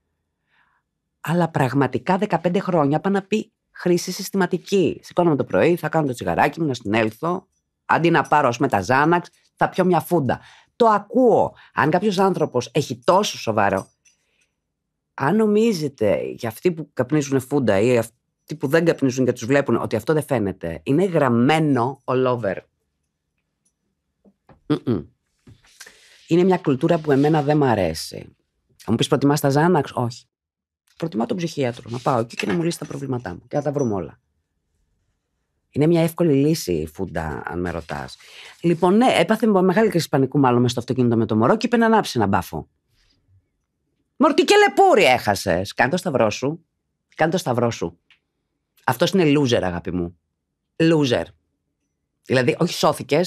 Αλλά πραγματικά 15 χρόνια πάνε να πει χρήση συστηματική. Σηκώνομαι το πρωί, θα κάνω το τσιγαράκι μου, να συνέλθω. Αντί να πάρω, ας πούμε, τα Ζάναξ, θα πιω μια φούντα. Το ακούω. Αν κάποιος άνθρωπος έχει τόσο σοβαρό. Αν νομίζετε για αυτοί που καπνίζουν φούντα ή αυτοί που δεν καπνίζουν και τους βλέπουν ότι αυτό δεν φαίνεται, είναι γραμμένο all over. Είναι μια κουλτούρα που εμένα δεν μ' αρέσει. Θα μου πεις προτιμάς τα Ζάναξ, όχι. Προτιμάω τον ψυχίατρο. Να πάω εκεί και να μου λύσει τα προβλήματά μου και να τα βρούμε όλα. Είναι μια εύκολη λύση η φούντα, αν με ρωτάς. Λοιπόν, ναι, έπαθε μεγάλη κρίση πανικού μάλλον μες στο αυτοκίνητο με το μωρό και είπε να ανάψει ένα μπάφο. Μορτή και λεπούρι έχασες. Κάνε το σταυρό σου. Κάνε το σταυρό σου. Αυτός είναι loser, αγάπη μου. Loser. Δηλαδή, όχι σώθηκες.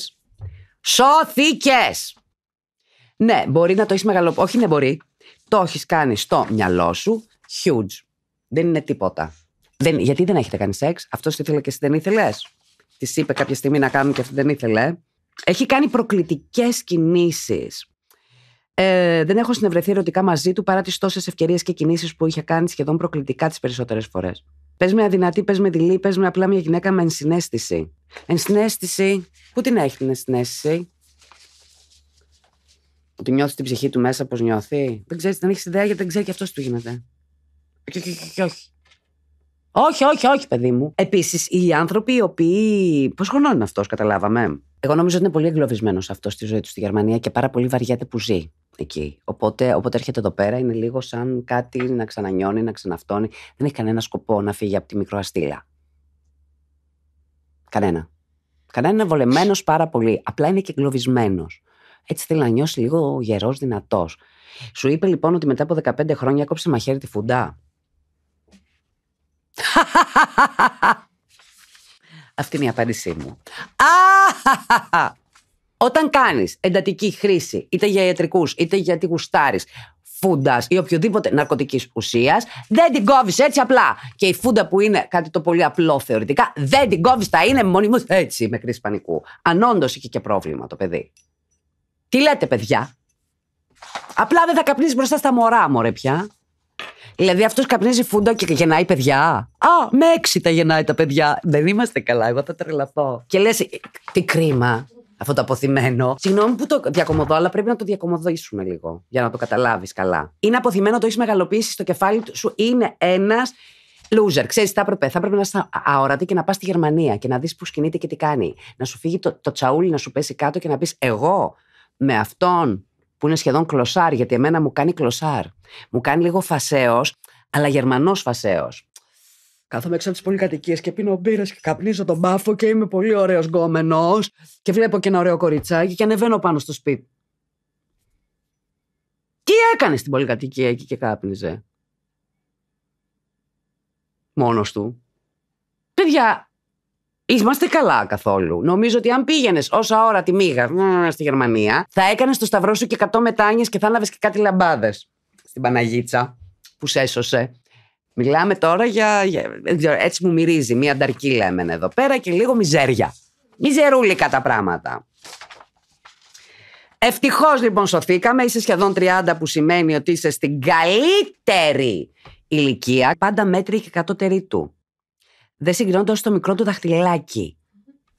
Σώθηκε! Ναι, μπορεί να το έχεις μεγαλο... Όχι, δεν ναι, μπορεί. Το έχεις κάνει στο μυαλό σου. Huge. Δεν είναι τίποτα. Δεν, γιατί δεν έχετε κάνει σεξ. Αυτός ήθελε και εσύ δεν ήθελες. Της είπε κάποια στιγμή να κάνουν και αυτή δεν ήθελε. Έχει κάνει προκλητικές κινήσεις. Ε, δεν έχω συνευρεθεί ερωτικά μαζί του παρά τις τόσες ευκαιρίες και κινήσεις που είχε κάνει σχεδόν προκλητικά τις περισσότερες φορές. Πες με αδυνατή, πες με δειλή, πες με απλά μια γυναίκα με ενσυναίσθηση. Ενσυναίσθηση. Πού την έχει την ενσυναίσθηση, Ότι νιώθεις την ψυχή του μέσα, πώς νιώθει. Δεν ξέρεις, δεν έχεις ιδέα γιατί δεν ξέρει και αυτός τι γίνεται όχι. Όχι, όχι, παιδί μου. Επίσης, οι άνθρωποι οι οποίοι. Πώς χρονών είναι αυτός, καταλάβαμε. Εγώ νομίζω ότι είναι πολύ εγκλωβισμένος αυτός στη ζωή του στη Γερμανία και πάρα πολύ βαριάται που ζει εκεί. Οπότε, όποτε έρχεται εδώ πέρα, είναι λίγο σαν κάτι να ξανανιώνει, να ξαναφτώνει. Δεν έχει κανένα σκοπό να φύγει από τη μικροαστήλα. Κανένα. Κανένα είναι βολεμένος πάρα πολύ. Απλά είναι και εγκλωβισμένος. Έτσι θέλει να νιώσει λίγο γερός, δυνατός. Σου είπε λοιπόν ότι μετά από 15 χρόνια έκοψε μαχαίρι τη φουντά. Αυτή είναι η απάντησή μου. Όταν κάνεις εντατική χρήση, είτε για ιατρικούς, είτε για τη γουστάρι, φούντας ή οποιοδήποτε ναρκωτικής ουσίας, δεν την κόβεις έτσι απλά. Και η φούντα που είναι κάτι το πολύ απλό θεωρητικά, δεν την κόβεις, τα είναι μόνιμο έτσι με κρίση πανικού. Αν όντως είχε και πρόβλημα το παιδί. Τι λέτε, παιδιά. Απλά δεν θα καπνίζει μπροστά στα μωρά, μωρέ πια. Δηλαδή αυτός καπνίζει φούντα και γεννάει παιδιά. Α, με έξι τα γεννάει τα παιδιά. Δεν είμαστε καλά, εγώ θα τρελαθώ. Και λες, τι κρίμα αυτό το αποθυμένο. Συγγνώμη που το διακομωδώ, αλλά πρέπει να το διακομωδήσουμε λίγο για να το καταλάβεις καλά. Είναι αποθυμένο, το έχεις μεγαλοποιήσει στο κεφάλι σου. Είναι ένας loser. Ξέρεις, θα έπρεπε, θα να είσαι αόρατη και να πας στη Γερμανία και να δεις πώ κινείται και τι κάνει. Να σου φύγει το, το τσαούλι, να σου πέσει κάτω και να πεις Εγώ με αυτόν που είναι σχεδόν κλωσάρ, γιατί εμένα μου κάνει κλωσάρ. Μου κάνει λίγο φασαίο, αλλά γερμανός φασαίο. Κάθομαι έξω από τις πολυκατοικίες και πίνω μπύρες και καπνίζω τον μπάφο και είμαι πολύ ωραίος γκόμενος. Και βλέπω και ένα ωραίο κοριτσάκι και ανεβαίνω πάνω στο σπίτι. Τι έκανες στην πολυκατοικία εκεί και κάπνιζε. Μόνος του. Παιδιά, Είμαστε καλά καθόλου. Νομίζω ότι αν πήγαινες όσα ώρα τη μίγα στη Γερμανία, θα έκανες το σταυρό σου και 100 μετάνιες και θα έλαβες και κάτι λαμπάδες στην Παναγίτσα που σε Μιλάμε τώρα για, έτσι μου μυρίζει, μία νταρκίλα εμένα εδώ πέρα και λίγο μιζέρια. Μιζερούλικα τα πράγματα. Ευτυχώς λοιπόν σωθήκαμε, είσαι σχεδόν 30 που σημαίνει ότι είσαι στην καλύτερη ηλικία. Πάντα μέτρη και κατώτερη του δεν συγκρινόταν το μικρό του δαχτυλάκι.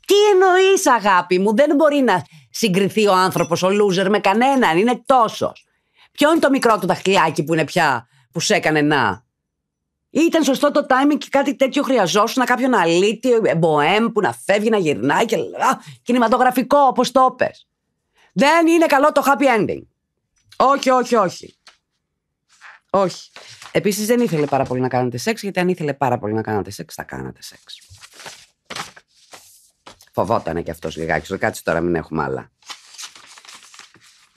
Τι εννοείς, αγάπη μου, δεν μπορεί να συγκριθεί ο άνθρωπος, ο loser, με κανέναν. Είναι τόσος. Ποιο είναι το μικρό του δαχτυλάκι που είναι πια, που σε έκανε να. Ήταν σωστό το timing και κάτι τέτοιο χρειαζόσουν κάποιον αλήτη, μποέμ που να φεύγει, να γυρνάει και α, κινηματογραφικό όπως το Δεν είναι καλό το happy ending. Όχι, όχι, όχι. Όχι. Επίσης δεν ήθελε πάρα πολύ να κάνετε σεξ, γιατί αν ήθελε πάρα πολύ να κάνετε σεξ, θα κάνατε σεξ. Φοβότανε κι αυτός λιγάκι. Κάτσε τώρα, μην έχουμε άλλα.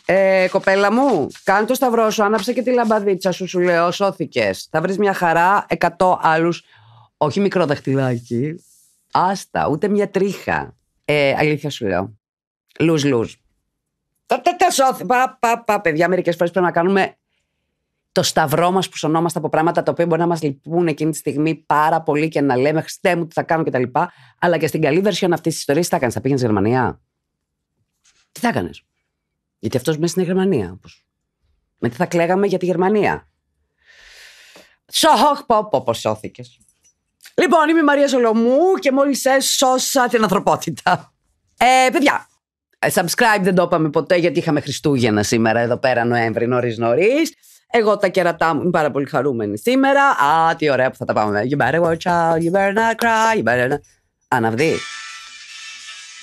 Ε, κοπέλα μου, κάνε το σταυρό σου, άναψε και τη λαμπαδίτσα σου, σου λέω, σώθηκες. Θα βρεις μια χαρά, 100 άλλους. Όχι μικρό δαχτυλάκι. Άστα, ούτε μια τρίχα. Ε, αλήθεια σου λέω. Λουζ, λουζ. Τα, τα, τα σώθη. Πα, πα, πα, παιδιά, μερικές φορές πρέπει να κάνουμε το σταυρό μας που σωνόμαστε από πράγματα τα οποία μπορεί να μας λυπούν εκείνη τη στιγμή πάρα πολύ και να λέμε Χριστέ μου, τι θα κάνω κτλ. Αλλά και στην καλή version αυτής της ιστορίας, τι θα έκανε, θα πήγαινες Γερμανία. Τι θα έκανε. Γιατί αυτός μέσα στην Γερμανία, όπως. Με τι θα κλαίγαμε για τη Γερμανία. Σοχ, πω, πω, πως, σώθηκες. Λοιπόν, είμαι η Μαρία Σολομού και μόλις έσωσα την ανθρωπότητα. Ε, παιδιά, ε, subscribe δεν το είπαμε ποτέ γιατί είχαμε Χριστούγεννα σήμερα εδώ πέρα Νοέμβρη νωρίς νωρίς. Εγώ τα κερατά μου είμαι πάρα πολύ χαρούμενη σήμερα. Α, τι ωραία που θα τα πάμε. You better watch out, you better not cry, you better not... Αναβδί.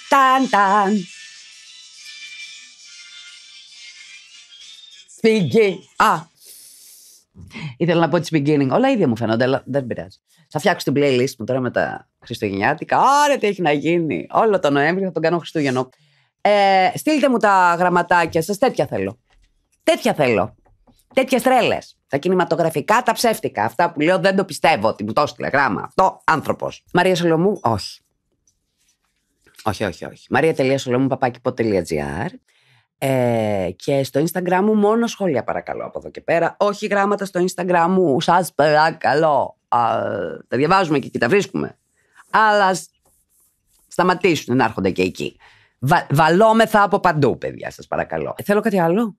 Ταν, ταν. Σπιγγί. Α, Ήθελα να πω τη beginning. Όλα ίδια μου φαίνονται, αλλά δεν πειράζει. Θα φτιάξω την playlist μου τώρα με τα Χριστουγεννιάτικα. Άρα τι έχει να γίνει. Όλο τον Νοέμβριο θα τον κάνω Χριστούγεννο. Ε, στείλτε μου τα γραμματάκια σας. Τέτοια θέλω. Τέτοια θέλω τέτοιες τρέλες. Τα κινηματογραφικά, τα ψεύτικα. Αυτά που λέω δεν το πιστεύω ότι μου το έστειλε γράμμα. Αυτό άνθρωπος. Μαρία Σολομού, όχι. Όχι, όχι, όχι. Μαρία.σολομού ε, και στο Instagram μου μόνο σχόλια παρακαλώ από εδώ και πέρα. Όχι γράμματα στο Instagram μου. Σας παρακαλώ. Α, τα διαβάζουμε και εκεί, τα βρίσκουμε. Αλλά σταματήσουν να έρχονται και εκεί. Βα, βαλόμεθα από παντού, παιδιά, σας παρακαλώ. Ε, θέλω κάτι άλλο.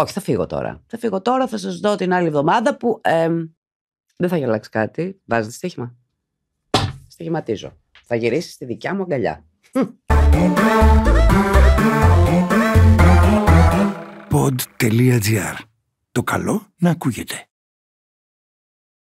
Όχι, θα φύγω τώρα. Θα φύγω τώρα, θα σας δω την άλλη εβδομάδα που δεν θα έχει αλλάξει κάτι. Βάζετε στοίχημα. Στοιχηματίζω. Θα γυρίσεις στη δικιά μου αγκαλιά. Pod.gr. Το καλό να ακούγεται.